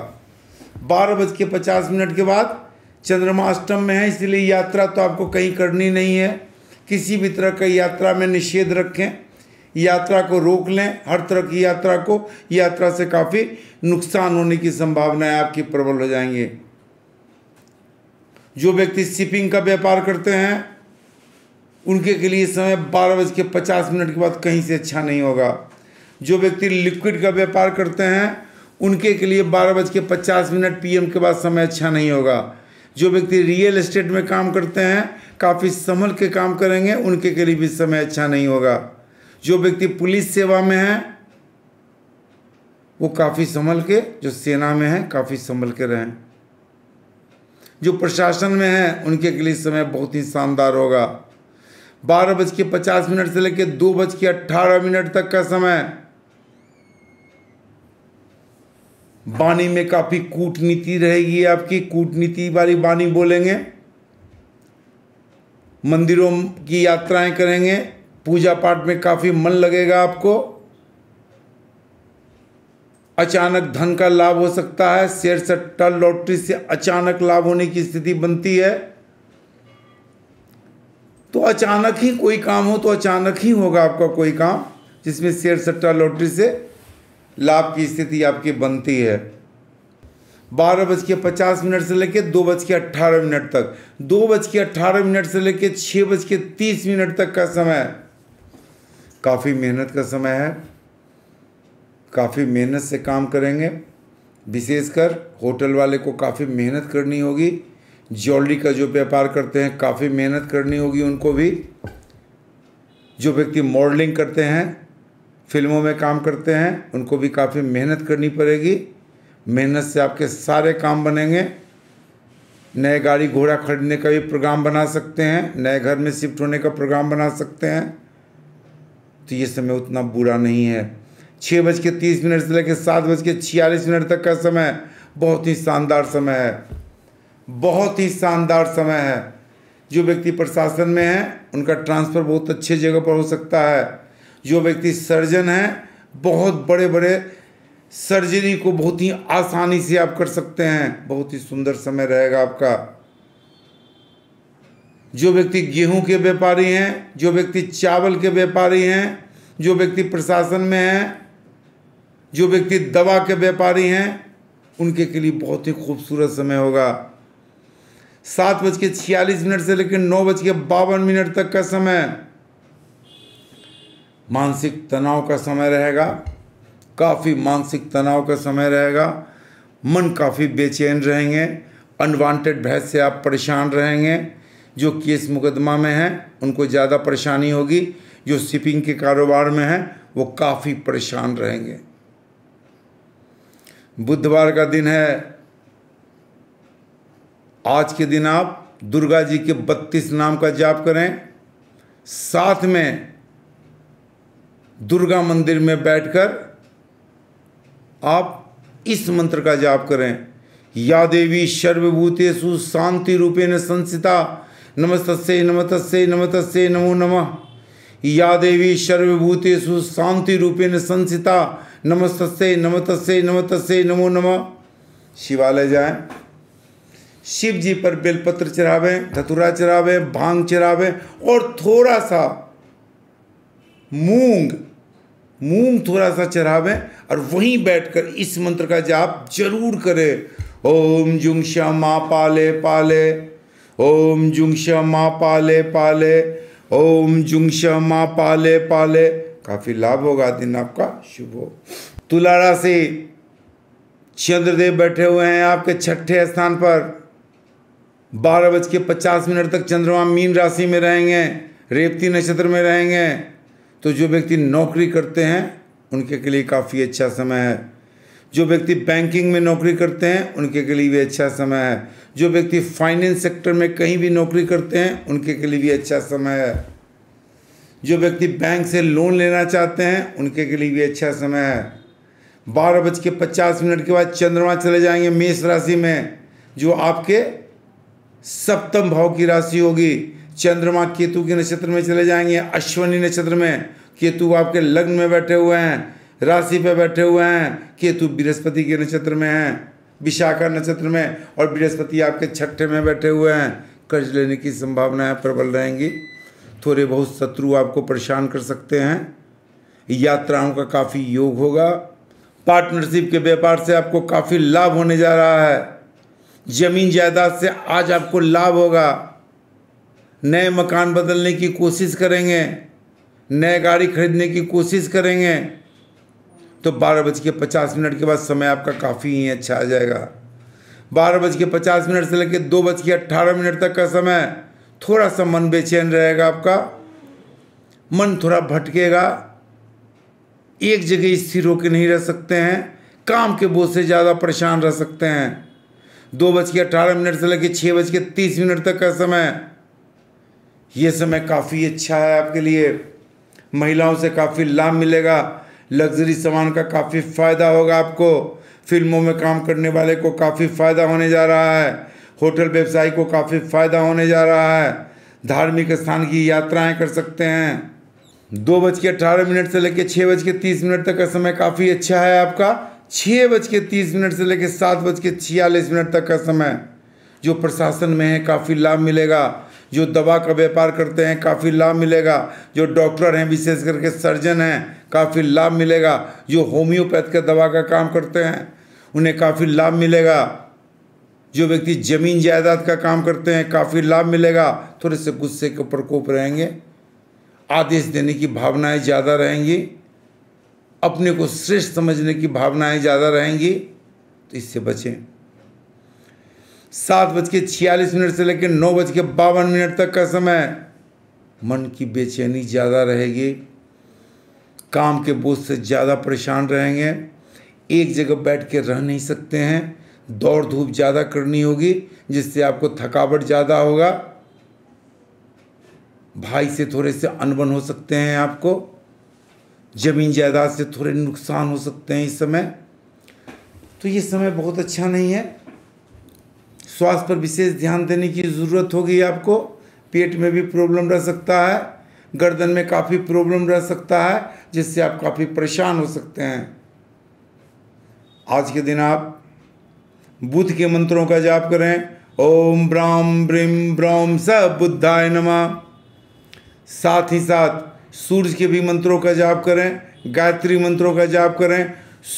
बारह बज के पचास मिनट के बाद चंद्रमा अष्टम में है इसलिए यात्रा तो आपको कहीं करनी नहीं है किसी भी तरह का यात्रा में निषेध रखें यात्रा को रोक लें हर तरह की यात्रा को यात्रा से काफ़ी नुकसान होने की संभावनाएं आपकी प्रबल हो जाएंगे जो व्यक्ति शिपिंग का व्यापार करते हैं उनके के लिए समय बारह बज के पचास मिनट के बाद कहीं से अच्छा नहीं होगा जो व्यक्ति लिक्विड का व्यापार करते हैं उनके के लिए बारह बज के पचास मिनट पीएम के बाद समय अच्छा नहीं होगा जो व्यक्ति रियल एस्टेट में काम करते हैं काफ़ी संभल के काम करेंगे उनके के लिए भी समय अच्छा नहीं होगा जो व्यक्ति पुलिस सेवा में है वो काफ़ी संभल के जो सेना में है काफ़ी संभल के रहें जो प्रशासन में है उनके के लिए समय बहुत ही शानदार होगा बारह बज के पचास मिनट से लेकर दो बज के अट्ठारह मिनट तक का समय वाणी में काफ़ी कूटनीति रहेगी आपकी कूटनीति वाली वाणी बोलेंगे मंदिरों की यात्राएं करेंगे पूजा पाठ में काफ़ी मन लगेगा आपको अचानक धन का लाभ हो सकता है शेयर सट्टा लॉटरी से अचानक लाभ होने की स्थिति बनती है तो अचानक ही कोई काम हो तो अचानक ही होगा आपका कोई काम जिसमें शेयर सट्टा लॉटरी से लाभ की स्थिति आपकी बनती है बारह बज के पचास मिनट से लेकर दो बज के अट्ठारह मिनट तक दो बज के अट्ठारह मिनट से लेकर छः बज के तीस मिनट तक का समय काफ़ी मेहनत का समय है काफ़ी मेहनत से काम करेंगे विशेषकर होटल वाले को काफ़ी मेहनत करनी होगी ज्वेलरी का जो व्यापार करते हैं काफ़ी मेहनत करनी होगी उनको भी जो व्यक्ति मॉडलिंग करते हैं फिल्मों में काम करते हैं उनको भी काफ़ी मेहनत करनी पड़ेगी मेहनत से आपके सारे काम बनेंगे नए गाड़ी घोड़ा खरीदने का भी प्रोग्राम बना सकते हैं नए घर में शिफ्ट होने का प्रोग्राम बना सकते हैं तो ये समय उतना बुरा नहीं है छः बज के तीस मिनट से लेकर सात बज के छियालीस मिनट तक का समय बहुत ही शानदार समय है बहुत ही शानदार समय है जो व्यक्ति प्रशासन में है उनका ट्रांसफ़र बहुत अच्छे जगह पर हो सकता है जो व्यक्ति सर्जन है बहुत बड़े बड़े सर्जरी को बहुत ही आसानी से आप कर सकते हैं बहुत ही सुंदर समय रहेगा आपका जो व्यक्ति गेहूं के व्यापारी हैं जो व्यक्ति चावल के व्यापारी हैं जो व्यक्ति प्रशासन में हैं जो व्यक्ति दवा के व्यापारी हैं उनके के लिए बहुत ही खूबसूरत समय होगा सात बज के छियालीस मिनट से लेकर नौ बज के बावन मिनट तक का समय मानसिक तनाव का समय रहेगा काफ़ी मानसिक तनाव का समय रहेगा मन काफ़ी बेचैन रहेंगे अनवांटेड भय से आप परेशान रहेंगे जो केस मुकदमा में हैं उनको ज़्यादा परेशानी होगी जो शिपिंग के कारोबार में हैं वो काफ़ी परेशान रहेंगे बुधवार का दिन है आज के दिन आप दुर्गा जी के बत्तीस नाम का जाप करें साथ में दुर्गा मंदिर में बैठकर आप इस मंत्र का जाप करें या देवी सर्वभूतेशु शांति रूपे न संसिता नमस्त नमत नमत नमो नम या देवी सर्वभूतेषु शांति रूपेण संसिता नमस्त नमत नमत नमो नम शिवालय जाए शिव जी पर बेलपत्र चढ़ावे धतुरा चढ़ावे भांग चढ़ावे और थोड़ा सा मूंग मूंग थोड़ा सा चढ़ावे और वहीं बैठकर इस मंत्र का जाप जरूर करें ओम जुम श्यामा पाले पाले ओम जुंश माँ पाले पाले ओम जुंश माँ पाले पाले काफी लाभ होगा दिन आपका शुभ हो तुला राशि चंद्रदेव बैठे हुए हैं आपके छठे स्थान पर बारह बज के पचास मिनट तक चंद्रमा मीन राशि में रहेंगे रेवती नक्षत्र में रहेंगे तो जो व्यक्ति नौकरी करते हैं उनके के लिए काफ़ी अच्छा समय है जो व्यक्ति बैंकिंग में नौकरी करते हैं उनके के लिए भी अच्छा समय है जो व्यक्ति फाइनेंस सेक्टर में कहीं भी नौकरी करते हैं उनके के लिए भी अच्छा समय है जो व्यक्ति बैंक से लोन लेना चाहते हैं उनके के लिए भी अच्छा समय है बारह बज के पचास मिनट के बाद चंद्रमा चले जाएंगे मेष राशि में जो आपके सप्तम भाव की राशि होगी चंद्रमा केतु के नक्षत्र में चले जाएंगे अश्वनी नक्षत्र में केतु आपके लग्न में बैठे हुए हैं राशि पे बैठे हुए हैं केतु बृहस्पति के नक्षत्र में है विशाखा नक्षत्र में और बृहस्पति आपके छठे में बैठे हुए हैं कर्ज लेने की संभावनाएं प्रबल रहेंगी थोड़े बहुत शत्रु आपको परेशान कर सकते हैं यात्राओं का काफ़ी योग होगा पार्टनरशिप के व्यापार से आपको काफ़ी लाभ होने जा रहा है जमीन जायदाद से आज आपको लाभ होगा नए मकान बदलने की कोशिश करेंगे नए गाड़ी खरीदने की कोशिश करेंगे तो बारह बज के पचास मिनट के बाद समय आपका काफ़ी ही अच्छा आ जाएगा बारह बज के पचास मिनट से लेकर दो बज के अट्ठारह मिनट तक का समय थोड़ा सा मन बेचैन रहेगा आपका मन थोड़ा भटकेगा एक जगह स्थिर होकर नहीं रह सकते हैं काम के बोझ से ज़्यादा परेशान रह सकते हैं दो बज के अट्ठारह मिनट से लेकर छः बज के तीस मिनट तक का समय ये समय काफ़ी अच्छा है आपके लिए महिलाओं से काफ़ी लाभ मिलेगा लग्जरी सामान का काफ़ी फ़ायदा होगा आपको फिल्मों में काम करने वाले को काफ़ी फ़ायदा होने जा रहा है होटल व्यवसाय को काफ़ी फ़ायदा होने जा रहा है धार्मिक स्थान की यात्राएं कर सकते हैं दो बज के अठारह मिनट से लेकर छः बज के तीस मिनट तक का समय काफ़ी अच्छा है आपका छः बज के तीस मिनट से लेकर सात बज के छियालीस मिनट तक का समय जो प्रशासन में है काफ़ी लाभ मिलेगा जो दवा का व्यापार करते हैं काफ़ी लाभ मिलेगा जो डॉक्टर हैं विशेष करके सर्जन हैं काफ़ी लाभ मिलेगा जो होम्योपैथ के दवा का काम करते हैं उन्हें काफ़ी लाभ मिलेगा जो व्यक्ति जमीन जायदाद का काम करते हैं काफ़ी लाभ मिलेगा थोड़े से गुस्से के प्रकोप रहेंगे आदेश देने की भावनाएं ज़्यादा रहेंगी अपने को श्रेष्ठ समझने की भावनाएं ज़्यादा रहेंगी तो इससे बचें सात बज के छियालीस मिनट से लेकर नौ बज के बावन मिनट तक का समय मन की बेचैनी ज़्यादा रहेगी काम के बोझ से ज़्यादा परेशान रहेंगे एक जगह बैठ के रह नहीं सकते हैं दौड़ धूप ज़्यादा करनी होगी जिससे आपको थकावट ज़्यादा होगा भाई से थोड़े से अनबन हो सकते हैं आपको ज़मीन जायदाद से थोड़े नुकसान हो सकते हैं इस समय तो ये समय बहुत अच्छा नहीं है स्वास्थ्य पर विशेष ध्यान देने की ज़रूरत होगी आपको पेट में भी प्रॉब्लम रह सकता है गर्दन में काफ़ी प्रॉब्लम रह सकता है जिससे आप काफ़ी परेशान हो सकते हैं आज के दिन आप बुद्ध के मंत्रों का जाप करें ओम ब्राम ब्रीम ब्राम स बुद्धाय नमा साथ ही साथ सूर्य के भी मंत्रों का जाप करें गायत्री मंत्रों का जाप करें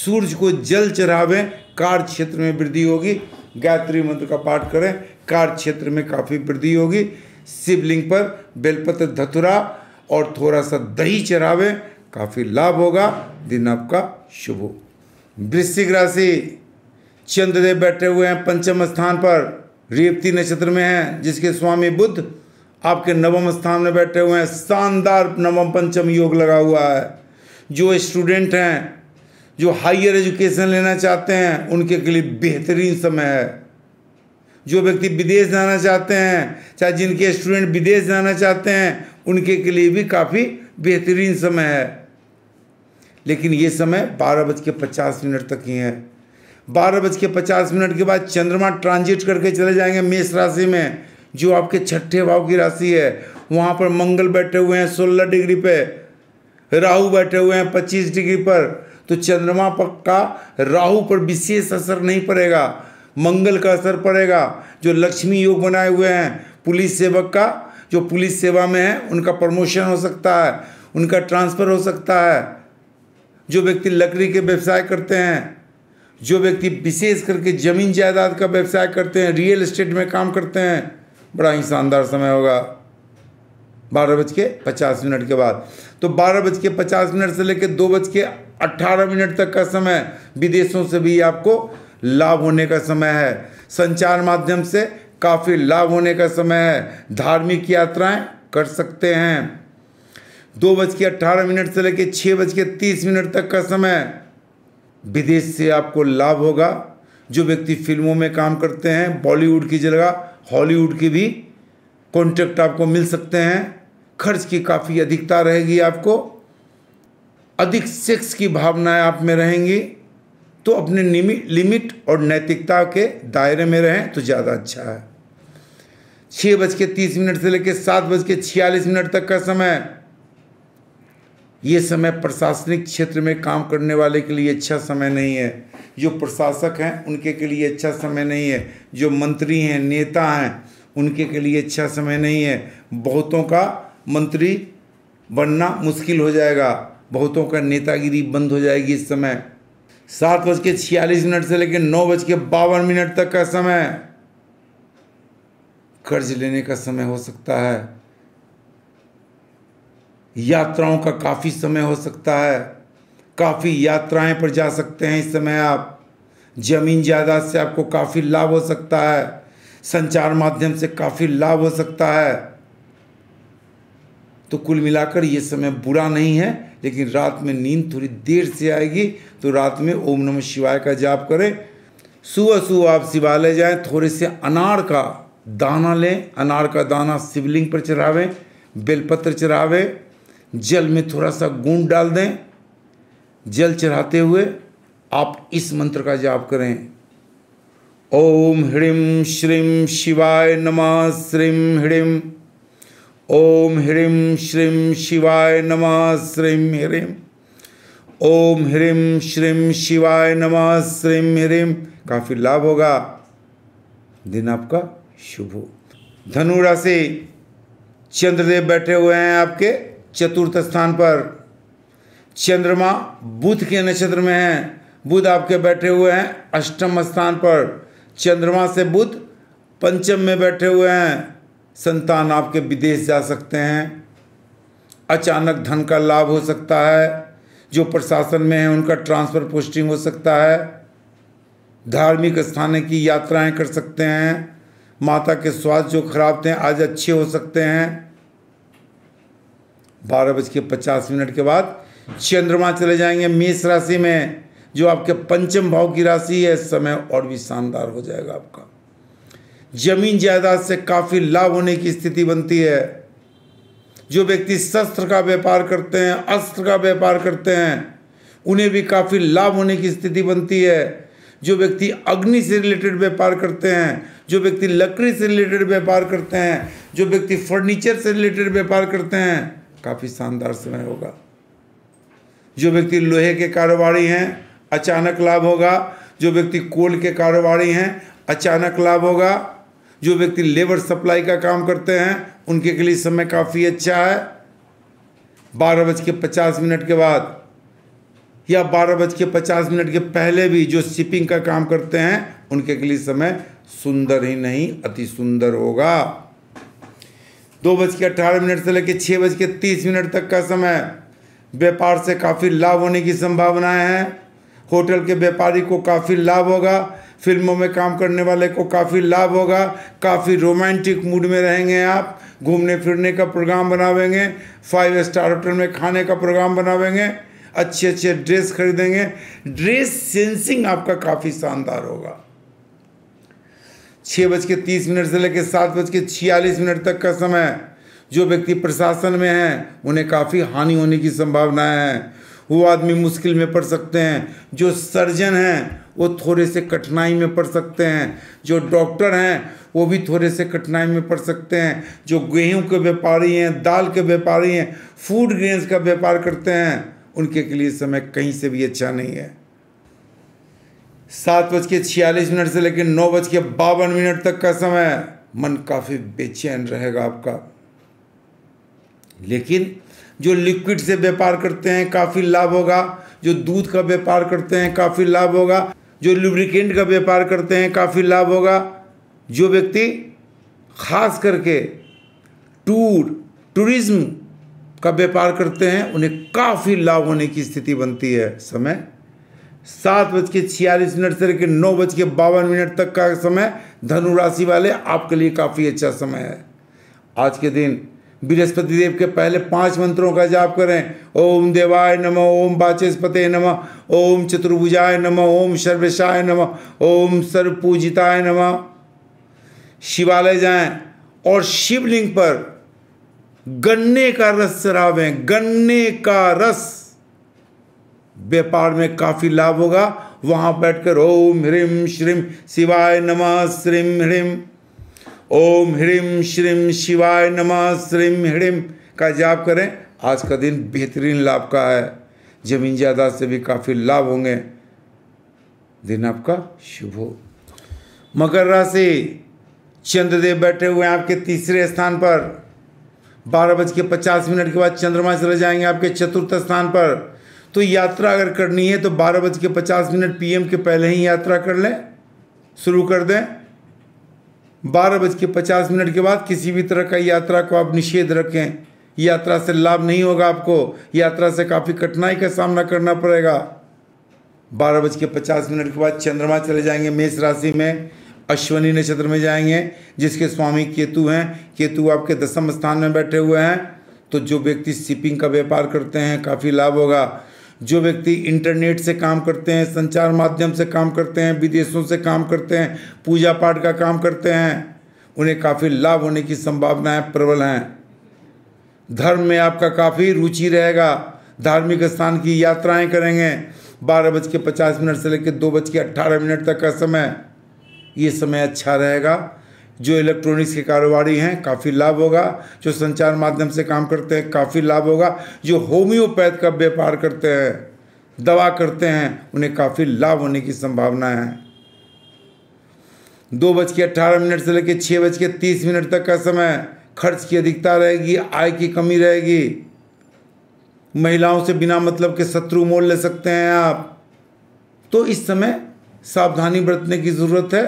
सूर्य को जल चढ़ावें कार्य क्षेत्र में वृद्धि होगी गायत्री मंत्र का पाठ करें कार्य क्षेत्र में काफ़ी वृद्धि होगी शिवलिंग पर बेलपत्र धतुरा और थोड़ा सा दही चरावें काफ़ी लाभ होगा दिन आपका शुभ हो वृश्चिक राशि चंद्रदेव बैठे हुए हैं पंचम स्थान पर रेवती नक्षत्र में हैं जिसके स्वामी बुद्ध आपके नवम स्थान में बैठे हुए हैं शानदार नवम पंचम योग लगा हुआ है जो स्टूडेंट हैं जो हायर एजुकेशन लेना चाहते हैं उनके के लिए बेहतरीन समय है जो व्यक्ति विदेश जाना चाहते हैं चाहे जिनके स्टूडेंट विदेश जाना चाहते हैं उनके के लिए भी काफ़ी बेहतरीन समय है लेकिन ये समय बारह बज के पचास मिनट तक ही है बारह बज के पचास मिनट के बाद चंद्रमा ट्रांजिट करके चले जाएंगे मेष राशि में जो आपके छठे भाव की राशि है वहाँ पर मंगल बैठे हुए हैं सोलह डिग्री पर राहु बैठे हुए हैं पच्चीस डिग्री पर तो चंद्रमा पर का राहु पर विशेष असर नहीं पड़ेगा मंगल का असर पड़ेगा जो लक्ष्मी योग बनाए हुए हैं पुलिस सेवक का जो पुलिस सेवा में है उनका प्रमोशन हो सकता है उनका ट्रांसफ़र हो सकता है जो व्यक्ति लकड़ी के व्यवसाय करते हैं जो व्यक्ति विशेष करके ज़मीन जायदाद का व्यवसाय करते हैं रियल इस्टेट में काम करते हैं बड़ा ही शानदार समय होगा बारह बज के पचास मिनट के बाद तो बारह बज के पचास मिनट से लेकर दो बज के अट्ठारह मिनट तक का समय विदेशों से भी आपको लाभ होने का समय है संचार माध्यम से काफ़ी लाभ होने का समय है धार्मिक यात्राएं कर सकते हैं दो बज के अट्ठारह मिनट से लेकर छः बज के तीस मिनट तक का समय विदेश से आपको लाभ होगा जो व्यक्ति फिल्मों में काम करते हैं बॉलीवुड की जगह हॉलीवुड की भी कॉन्ट्रैक्ट आपको मिल सकते हैं खर्च की काफ़ी अधिकता रहेगी आपको अधिक सेक्स की भावनाएं आप में रहेंगी तो अपने लिमिट और नैतिकता के दायरे में रहें तो ज़्यादा अच्छा है छः बज के तीस मिनट से लेकर सात बज के छियालीस मिनट तक का समय ये समय प्रशासनिक क्षेत्र में काम करने वाले के लिए अच्छा समय नहीं है जो प्रशासक हैं उनके के लिए अच्छा समय नहीं है जो मंत्री हैं नेता हैं उनके के लिए अच्छा समय नहीं है बहुतों का मंत्री बनना मुश्किल हो जाएगा बहुतों का नेतागिरी बंद हो जाएगी इस समय सात बज के छियालीस मिनट से लेकर नौ बज के बावन मिनट तक का समय कर्ज लेने का समय हो सकता है यात्राओं का काफ़ी समय हो सकता है काफ़ी यात्राएं पर जा सकते हैं इस समय आप ज़मीन जायदाद से आपको काफ़ी लाभ हो सकता है संचार माध्यम से काफ़ी लाभ हो सकता है तो कुल मिलाकर ये समय बुरा नहीं है लेकिन रात में नींद थोड़ी देर से आएगी तो रात में ओम नमः शिवाय का जाप करें सुबह सुबह आप शिवालय जाएं थोड़े से अनार का दाना लें अनार का दाना शिवलिंग पर चढ़ावें बेलपत्र चढ़ावें जल में थोड़ा सा गूंद डाल दें जल चढ़ाते हुए आप इस मंत्र का जाप करें ओम ह्रीम श्रीम शिवाय नमः श्रीम ह्रीम ओम ह्रीं श्रीं शिवाय नमः श्रीं ह्रीं ओम ह्रीं श्रीं शिवाय नमः श्रीं ह्रीं काफ़ी लाभ होगा दिन आपका शुभ हो धनु राशि चंद्रदेव बैठे हुए हैं आपके चतुर्थ स्थान पर चंद्रमा बुध के नक्षत्र में है बुध आपके बैठे हुए हैं अष्टम स्थान पर चंद्रमा से बुध पंचम में बैठे हुए हैं संतान आपके विदेश जा सकते हैं अचानक धन का लाभ हो सकता है जो प्रशासन में है उनका ट्रांसफ़र पोस्टिंग हो सकता है धार्मिक स्थान की यात्राएं कर सकते हैं माता के स्वास्थ्य जो खराब थे आज अच्छे हो सकते हैं बारह बज के पचास मिनट के बाद चंद्रमा चले जाएंगे मेष राशि में जो आपके पंचम भाव की राशि है समय और भी शानदार हो जाएगा आपका जमीन जायदाद से काफ़ी लाभ होने की स्थिति बनती है जो व्यक्ति शस्त्र का व्यापार करते हैं अस्त्र का व्यापार करते हैं उन्हें भी काफ़ी लाभ होने की स्थिति बनती है जो व्यक्ति अग्नि से रिलेटेड व्यापार करते हैं जो व्यक्ति लकड़ी से रिलेटेड व्यापार करते हैं जो व्यक्ति फर्नीचर से रिलेटेड व्यापार करते हैं काफ़ी शानदार समय होगा जो व्यक्ति लोहे के कारोबारी हैं अचानक लाभ होगा जो व्यक्ति कोल के कारोबारी हैं अचानक लाभ होगा जो व्यक्ति लेबर सप्लाई का काम करते हैं उनके के लिए समय काफ़ी अच्छा है बारह बज के पचास मिनट के बाद या बारह बज के पचास मिनट के पहले भी जो शिपिंग का काम करते हैं उनके के लिए समय सुंदर ही नहीं अति सुंदर होगा दो बज के अट्ठारह मिनट से लेकर छः बज के तीस मिनट तक का समय व्यापार से काफ़ी लाभ होने की संभावनाएं हैं होटल के व्यापारी को काफ़ी लाभ होगा फिल्मों में काम करने वाले को काफ़ी लाभ होगा काफ़ी रोमांटिक मूड में रहेंगे आप घूमने फिरने का प्रोग्राम बनावेंगे फाइव स्टार होटल में खाने का प्रोग्राम बनावेंगे अच्छे अच्छे ड्रेस खरीदेंगे ड्रेस सेंसिंग आपका काफ़ी शानदार होगा छः बज के तीस मिनट से लेकर सात बज के छियालीस मिनट तक का समय जो व्यक्ति प्रशासन में हैं उन्हें काफ़ी हानि होने की संभावना है वो आदमी मुश्किल में पड़ सकते हैं जो सर्जन हैं वो थोड़े से कठिनाई में पड़ सकते हैं जो डॉक्टर हैं वो भी थोड़े से कठिनाई में पड़ सकते हैं जो गेहूं के व्यापारी हैं दाल के व्यापारी हैं फूड ग्रेन्स का व्यापार करते हैं उनके के लिए समय कहीं से भी अच्छा नहीं है सात बज के छियालीस मिनट से लेकर नौ बज के बावन मिनट तक का समय मन काफ़ी बेचैन रहेगा आपका लेकिन जो लिक्विड से व्यापार करते हैं काफ़ी लाभ होगा जो दूध का व्यापार करते हैं काफ़ी लाभ होगा जो लुब्रिकेंट का व्यापार करते हैं काफ़ी लाभ होगा जो व्यक्ति खास करके टूर टूरिज्म का व्यापार करते हैं उन्हें काफ़ी लाभ होने की स्थिति बनती है समय सात बज के छियालीस मिनट से लेकर नौ बज के बावन मिनट तक का समय धनु राशि वाले आपके लिए काफ़ी अच्छा समय है आज के दिन बृहस्पति देव के पहले पांच मंत्रों का जाप करें ओम देवाय नम ओम बाचस्पते नम ओम चतुर्भुजाय नम ओम सर्वेशाय नम ओम सर्वपूजिताय नम शिवालय जाएं और शिवलिंग पर गन्ने का रस चढ़ावें गन्ने का रस व्यापार में काफ़ी लाभ होगा वहां बैठकर ओम ह्रीम श्रीम शिवाय नमः श्रीम ह्रीम ओम ह्रीम श्रीम शिवाय नमः श्रीम ह्रीम का जाप करें आज का दिन बेहतरीन लाभ का है जमीन जायदाद से भी काफ़ी लाभ होंगे दिन आपका शुभ हो मकर राशि चंद्रदेव बैठे हुए हैं आपके तीसरे स्थान पर बारह बज के पचास मिनट के बाद चंद्रमा चले जाएंगे आपके चतुर्थ स्थान पर तो यात्रा अगर करनी है तो बारह बज के पचास मिनट पीएम के पहले ही यात्रा कर लें शुरू कर दें बारह बज के पचास मिनट के बाद किसी भी तरह का यात्रा को आप निषेध रखें यात्रा से लाभ नहीं होगा आपको यात्रा से काफ़ी कठिनाई का सामना करना पड़ेगा बारह बज के पचास मिनट के बाद चंद्रमा चले जाएंगे मेष राशि में अश्वनी नक्षत्र में जाएंगे जिसके स्वामी केतु हैं केतु आपके दसम स्थान में बैठे हुए हैं तो जो व्यक्ति शिपिंग का व्यापार करते हैं काफ़ी लाभ होगा जो व्यक्ति इंटरनेट से काम करते हैं संचार माध्यम से काम करते हैं विदेशों से काम करते हैं पूजा पाठ का काम करते हैं उन्हें काफ़ी लाभ होने की संभावनाएं प्रबल हैं धर्म में आपका काफ़ी रुचि रहेगा धार्मिक स्थान की यात्राएं करेंगे बारह बज के पचास मिनट से लेकर दो बज के अट्ठारह मिनट तक का समय ये समय अच्छा रहेगा जो इलेक्ट्रॉनिक्स के कारोबारी हैं काफ़ी लाभ होगा जो संचार माध्यम से काम करते हैं काफ़ी लाभ होगा जो होम्योपैथ का व्यापार करते हैं दवा करते हैं उन्हें काफ़ी लाभ होने की संभावना है दो बज के अट्ठारह मिनट से लेकर छः बज के तीस मिनट तक का समय खर्च की अधिकता रहेगी आय की कमी रहेगी महिलाओं से बिना मतलब के शत्रु मोल ले सकते हैं आप तो इस समय सावधानी बरतने की ज़रूरत है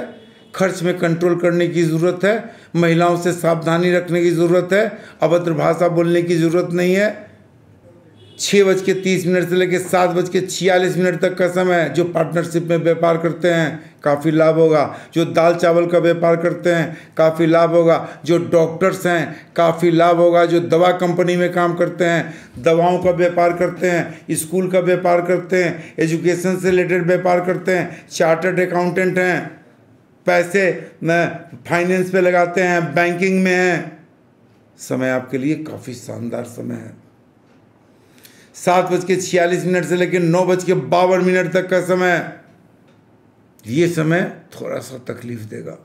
खर्च में कंट्रोल करने की ज़रूरत है महिलाओं से सावधानी रखने की ज़रूरत है अभद्र भाषा बोलने की ज़रूरत नहीं है छः बज के तीस मिनट से लेकर सात बज के छियालीस मिनट तक का समय जो पार्टनरशिप में व्यापार करते हैं काफ़ी लाभ होगा जो दाल चावल का व्यापार करते हैं काफ़ी लाभ होगा जो डॉक्टर्स हैं काफ़ी लाभ होगा जो दवा कंपनी में काम करते हैं दवाओं का व्यापार करते हैं स्कूल का व्यापार करते हैं एजुकेशन से रिलेटेड व्यापार करते हैं चार्टर्ड अकाउंटेंट हैं पैसे फाइनेंस पे लगाते हैं बैंकिंग में हैं समय आपके लिए काफ़ी शानदार समय है सात बज के छियालीस मिनट से लेकर नौ बज के बावन मिनट तक का समय ये समय थोड़ा सा तकलीफ देगा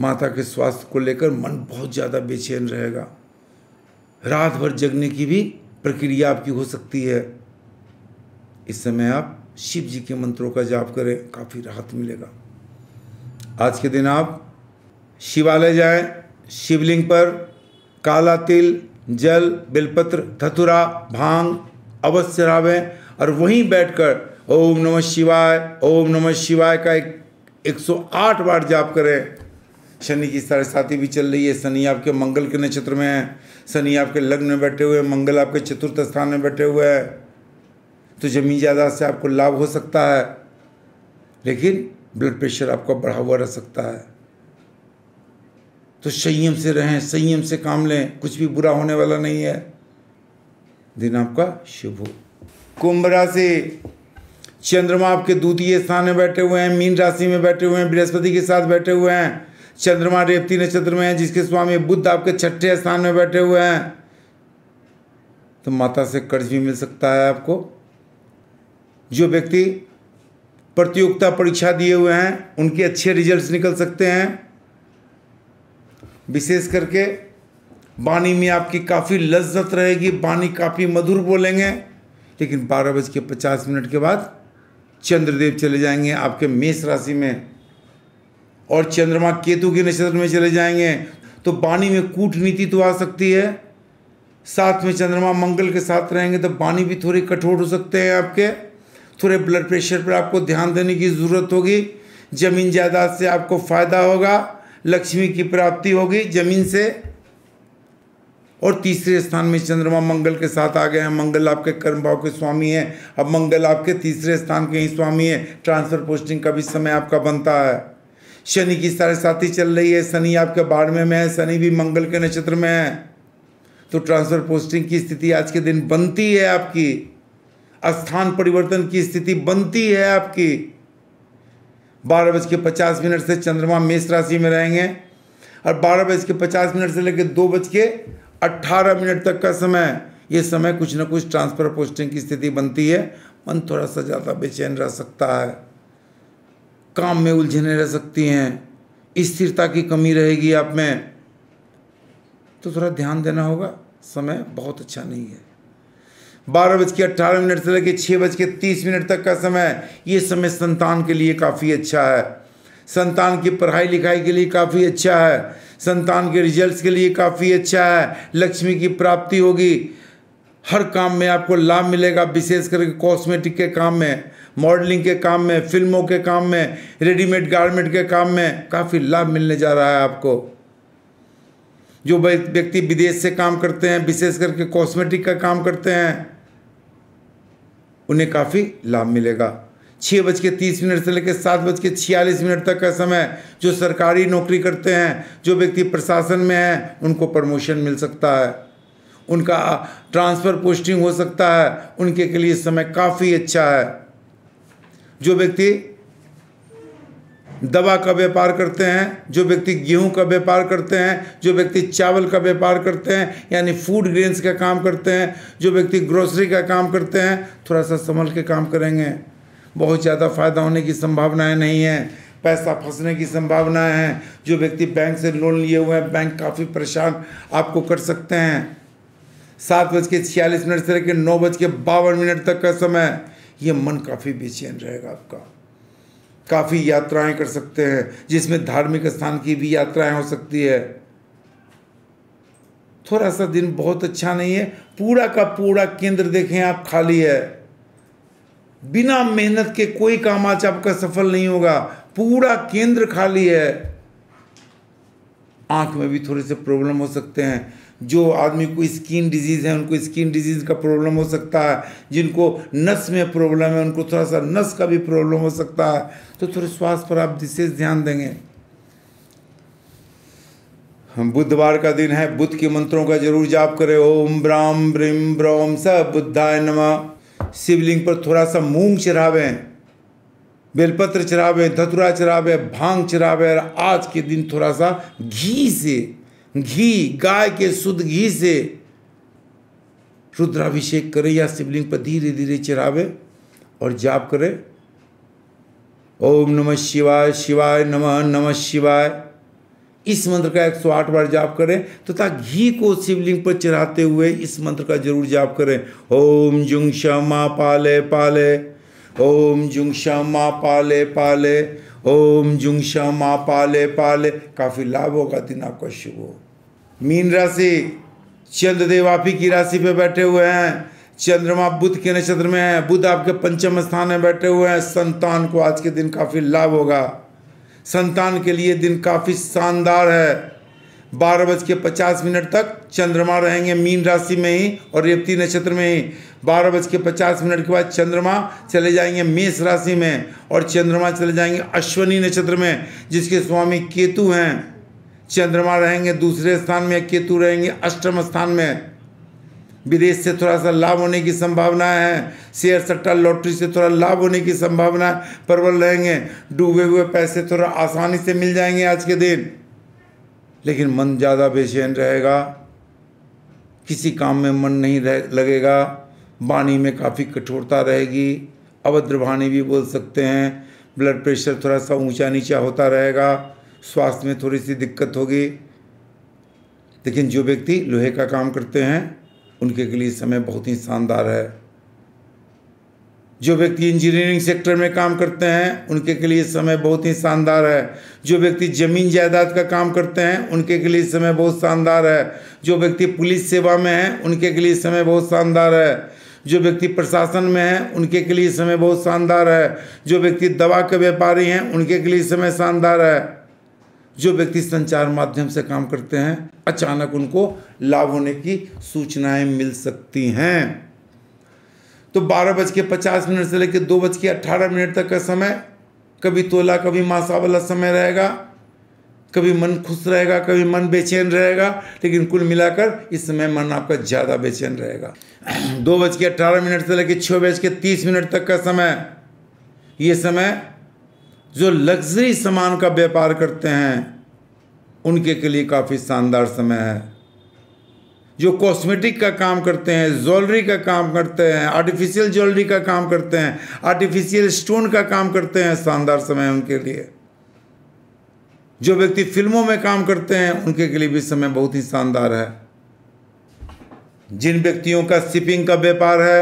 माता के स्वास्थ्य को लेकर मन बहुत ज़्यादा बेचैन रहेगा रात भर जगने की भी प्रक्रिया आपकी हो सकती है इस समय आप शिव जी के मंत्रों का जाप करें काफ़ी राहत मिलेगा आज के दिन आप शिवालय जाएं शिवलिंग पर काला तिल जल बिलपत्र धतुरा भांग अवश्य चढ़ावें और वहीं बैठकर ओम नमः शिवाय ओम नमः शिवाय का एक 108 बार जाप करें शनि की साढ़े साथी भी चल रही है शनि आपके मंगल के नक्षत्र में है शनि आपके लग्न में बैठे हुए हैं मंगल आपके चतुर्थ स्थान में बैठे हुए हैं तो जमीन जायदाद से आपको लाभ हो सकता है लेकिन ब्लड प्रेशर आपका बढ़ा हुआ रह सकता है तो संयम से रहें संयम से काम लें कुछ भी बुरा होने वाला नहीं है दिन आपका शुभ हो कुंभ राशि चंद्रमा आपके द्वितीय स्थान में बैठे हुए हैं मीन राशि में बैठे हुए हैं बृहस्पति के साथ बैठे हुए हैं चंद्रमा रेवती नक्षत्र में है जिसके स्वामी बुद्ध आपके छठे स्थान में बैठे हुए हैं तो माता से कर्ज भी मिल सकता है आपको जो व्यक्ति प्रतियोगिता परीक्षा दिए हुए हैं उनके अच्छे रिजल्ट्स निकल सकते हैं विशेष करके वाणी में आपकी काफ़ी लज्जत रहेगी वाणी काफ़ी मधुर बोलेंगे लेकिन बारह बज के पचास मिनट के बाद चंद्रदेव चले जाएंगे आपके मेष राशि में और चंद्रमा केतु के नक्षत्र में चले जाएंगे तो वाणी में कूटनीति तो आ सकती है साथ में चंद्रमा मंगल के साथ रहेंगे तो वाणी भी थोड़ी कठोर हो सकते हैं आपके थोड़े ब्लड प्रेशर पर आपको ध्यान देने की ज़रूरत होगी ज़मीन जायदाद से आपको फ़ायदा होगा लक्ष्मी की प्राप्ति होगी ज़मीन से और तीसरे स्थान में चंद्रमा मंगल के साथ आ गए हैं मंगल आपके कर्म भाव के स्वामी हैं अब मंगल आपके तीसरे स्थान के ही स्वामी हैं ट्रांसफ़र पोस्टिंग का भी समय आपका बनता है शनि की सारे साथी चल रही है शनि आपके बारहवें में है शनि भी मंगल के नक्षत्र में है तो ट्रांसफ़र पोस्टिंग की स्थिति आज के दिन बनती है आपकी स्थान परिवर्तन की स्थिति बनती है आपकी बारह बज के पचास मिनट से चंद्रमा मेष राशि में रहेंगे और बारह बज के पचास मिनट से लेकर दो बज के अट्ठारह मिनट तक का समय ये समय कुछ ना कुछ ट्रांसफर पोस्टिंग की स्थिति बनती है मन थोड़ा सा ज़्यादा बेचैन रह सकता है काम में उलझने रह सकती हैं स्थिरता की कमी रहेगी आप में तो थोड़ा ध्यान देना होगा समय बहुत अच्छा नहीं है बारह बज के अट्ठारह मिनट से लेकर छः बज के तीस मिनट तक का समय ये समय संतान के लिए काफ़ी अच्छा है संतान की पढ़ाई लिखाई के लिए काफ़ी अच्छा है संतान के रिजल्ट्स के लिए काफ़ी अच्छा है लक्ष्मी की प्राप्ति होगी हर काम में आपको लाभ मिलेगा विशेष करके कॉस्मेटिक के काम में मॉडलिंग के काम में फिल्मों के काम में रेडीमेड गारमेंट के काम में काफ़ी लाभ मिलने जा रहा है आपको जो व्यक्ति विदेश से काम करते हैं विशेष करके कॉस्मेटिक का काम करते हैं उन्हें काफ़ी लाभ मिलेगा छः बज के तीस मिनट से लेकर सात बज के छियालीस मिनट तक का समय जो सरकारी नौकरी करते हैं जो व्यक्ति प्रशासन में है उनको प्रमोशन मिल सकता है उनका ट्रांसफ़र पोस्टिंग हो सकता है उनके के लिए समय काफ़ी अच्छा है जो व्यक्ति दवा का व्यापार करते हैं जो व्यक्ति गेहूं का व्यापार करते हैं जो व्यक्ति चावल का व्यापार करते हैं यानी फूड ग्रेन्स का काम करते हैं जो व्यक्ति ग्रोसरी का काम करते हैं थोड़ा सा संभल के काम करेंगे बहुत ज़्यादा फ़ायदा होने की संभावनाएं नहीं हैं पैसा फंसने की संभावनाएं हैं जो व्यक्ति बैंक से लोन लिए हुए हैं बैंक काफ़ी परेशान आपको कर सकते हैं सात बज के छियालीस मिनट से लेकर नौ बज के बावन मिनट तक का समय ये मन काफ़ी बेचैन रहेगा आपका काफ़ी यात्राएं कर सकते हैं जिसमें धार्मिक स्थान की भी यात्राएं हो सकती है थोड़ा सा दिन बहुत अच्छा नहीं है पूरा का पूरा केंद्र देखें आप खाली है बिना मेहनत के कोई काम आज आपका सफल नहीं होगा पूरा केंद्र खाली है आंख में भी थोड़े से प्रॉब्लम हो सकते हैं जो आदमी को स्किन डिजीज़ है उनको स्किन डिजीज़ का प्रॉब्लम हो सकता है जिनको नस में प्रॉब्लम है उनको थोड़ा सा नस का भी प्रॉब्लम हो सकता है तो थोड़े स्वास्थ्य पर आप विशेष ध्यान देंगे हम बुधवार का दिन है बुद्ध के मंत्रों का जरूर जाप करें ओम ब्राम ब्रीम ब्रोम स बुद्धाय नमः शिवलिंग पर थोड़ा सा मूंग चढ़ावे बेलपत्र चढ़ावे धतुरा चढ़ावे भांग चढ़ावे और आज के दिन थोड़ा सा घी से घी गाय के शुद्ध घी से रुद्राभिषेक करें या शिवलिंग पर धीरे धीरे चढ़ावे और जाप करें ओम नमः शिवाय शिवाय नमः नमः शिवाय इस मंत्र का 108 बार जाप करें तथा तो घी को शिवलिंग पर चढ़ाते हुए इस मंत्र का जरूर जाप करें ओम जुंग श्यामा पाले पाले ओम जुंग श्यामा पाले पाले ओम जुंग श्यामा पाले पाले काफ़ी लाभ होगा दिन आपका शुभ हो मीन राशि चंद्रदेव आप ही की राशि पे बैठे हुए हैं चंद्रमा बुद्ध के नक्षत्र में है बुद्ध आपके पंचम स्थान में बैठे हुए हैं संतान को आज के दिन काफ़ी लाभ होगा संतान के लिए दिन काफ़ी शानदार है बारह बज के पचास मिनट तक चंद्रमा रहेंगे मीन राशि में ही और रेवती नक्षत्र में ही बारह बज के पचास मिनट के बाद चंद्रमा चले जाएंगे मेष राशि में और चंद्रमा चले जाएंगे अश्वनी नक्षत्र में जिसके स्वामी केतु हैं चंद्रमा रहेंगे दूसरे स्थान में केतु रहेंगे अष्टम स्थान में विदेश से थोड़ा सा लाभ होने की संभावना है शेयर सट्टा लॉटरी से थोड़ा लाभ होने की संभावना प्रबल रहेंगे डूबे हुए पैसे थोड़ा आसानी से मिल जाएंगे आज के दिन लेकिन मन ज़्यादा बेचैन रहेगा किसी काम में मन नहीं रह लगेगा वाणी में काफ़ी कठोरता रहेगी अभद्रवाणी भी बोल सकते हैं ब्लड प्रेशर थोड़ा सा ऊंचा नीचा होता रहेगा स्वास्थ्य में थोड़ी सी दिक्कत होगी लेकिन जो व्यक्ति लोहे का काम करते हैं उनके के लिए समय बहुत ही शानदार है जो व्यक्ति इंजीनियरिंग सेक्टर में काम करते हैं उनके के लिए समय बहुत ही शानदार है जो व्यक्ति ज़मीन जायदाद का काम करते हैं उनके के लिए समय बहुत शानदार है जो व्यक्ति पुलिस सेवा में है उनके के लिए समय बहुत शानदार है जो व्यक्ति प्रशासन में है उनके के लिए समय बहुत शानदार है जो व्यक्ति दवा के व्यापारी हैं उनके के लिए समय शानदार है जो व्यक्ति संचार माध्यम से काम करते हैं अचानक उनको लाभ होने की सूचनाएं मिल सकती हैं तो बारह बज के पचास मिनट से लेकर दो बज के अट्ठारह मिनट तक का समय कभी तोला कभी मासा वाला समय रहेगा कभी मन खुश रहेगा कभी मन बेचैन रहेगा लेकिन कुल मिलाकर इस समय मन आपका ज़्यादा बेचैन रहेगा दो बज के अट्ठारह मिनट से लेकर छः बज के तीस मिनट तक का समय ये समय जो लग्जरी सामान का व्यापार करते हैं उनके के लिए काफ़ी शानदार समय है जो कॉस्मेटिक का काम करते हैं ज्वेलरी का काम करते हैं आर्टिफिशियल ज्वेलरी का काम करते हैं आर्टिफिशियल स्टोन का काम करते हैं शानदार समय उनके लिए जो व्यक्ति फिल्मों में काम करते हैं उनके के लिए भी समय बहुत ही शानदार है जिन व्यक्तियों का शिपिंग का व्यापार है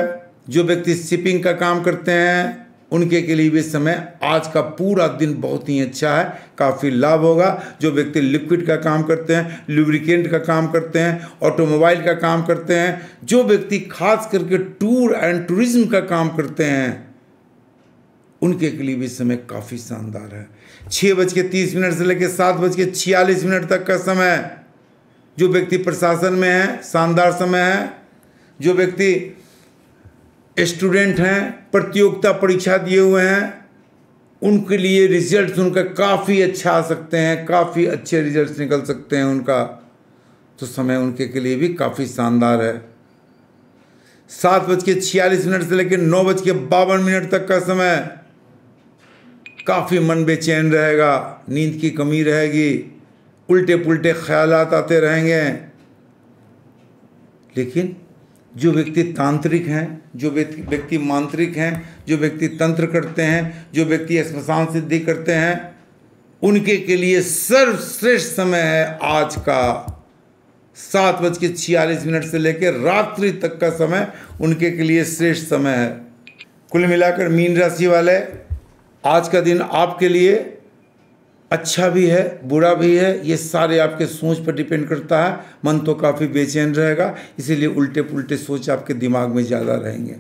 जो व्यक्ति शिपिंग का काम करते हैं उनके के लिए भी समय आज का पूरा दिन बहुत ही अच्छा है काफ़ी लाभ होगा जो व्यक्ति लिक्विड का काम करते हैं लुब्रिकेंट का काम करते हैं ऑटोमोबाइल का काम करते हैं जो व्यक्ति खास करके टूर एंड टूरिज्म का काम करते हैं उनके के लिए भी समय काफ़ी शानदार है छः बज के तीस मिनट से लेकर सात बज के छियालीस मिनट तक का समय जो व्यक्ति प्रशासन में है शानदार समय है जो व्यक्ति स्टूडेंट हैं प्रतियोगिता परीक्षा दिए हुए हैं उनके लिए रिजल्ट्स उनका काफ़ी अच्छा आ सकते हैं काफ़ी अच्छे रिजल्ट्स निकल सकते हैं उनका तो समय उनके के लिए भी काफ़ी शानदार है सात बज के छियालीस मिनट से लेकर नौ बज के बावन मिनट तक का समय काफ़ी मन बेचैन रहेगा नींद की कमी रहेगी उल्टे पुल्टे ख्याल आते रहेंगे लेकिन जो व्यक्ति तांत्रिक हैं जो व्यक्ति मांत्रिक हैं जो व्यक्ति तंत्र करते हैं जो व्यक्ति स्मशान सिद्धि करते हैं उनके के लिए सर्वश्रेष्ठ समय है आज का सात बज के छियालीस मिनट से लेकर रात्रि तक का समय उनके के लिए श्रेष्ठ समय है कुल मिलाकर मीन राशि वाले आज का दिन आपके लिए अच्छा भी है बुरा भी है ये सारे आपके सोच पर डिपेंड करता है मन तो काफ़ी बेचैन रहेगा इसीलिए उल्टे पुल्टे सोच आपके दिमाग में ज़्यादा रहेंगे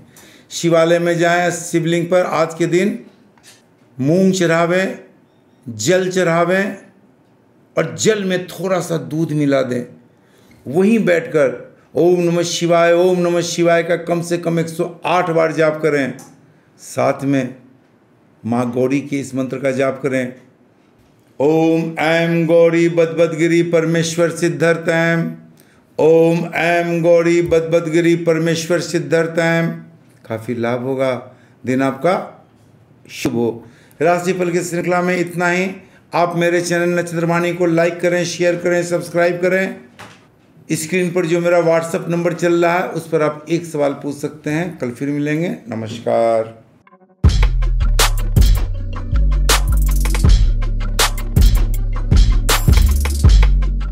शिवालय में जाएं शिवलिंग पर आज के दिन मूंग चढ़ावें जल चढ़ावें और जल में थोड़ा सा दूध मिला दें वहीं बैठकर ओम नमः शिवाय ओम नमः शिवाय का कम से कम 108 बार जाप करें साथ में माँ गौरी के इस मंत्र का जाप करें ओम ऐम गौरी बदबदगिरी परमेश्वर ऐम ओम ऐम गौरी बदबदगिरी परमेश्वर ऐम काफ़ी लाभ होगा दिन आपका शुभ हो राशिफल की श्रृंखला में इतना ही आप मेरे चैनल नक्षत्रवाणी को लाइक करें शेयर करें सब्सक्राइब करें स्क्रीन पर जो मेरा व्हाट्सएप नंबर चल रहा है उस पर आप एक सवाल पूछ सकते हैं कल फिर मिलेंगे नमस्कार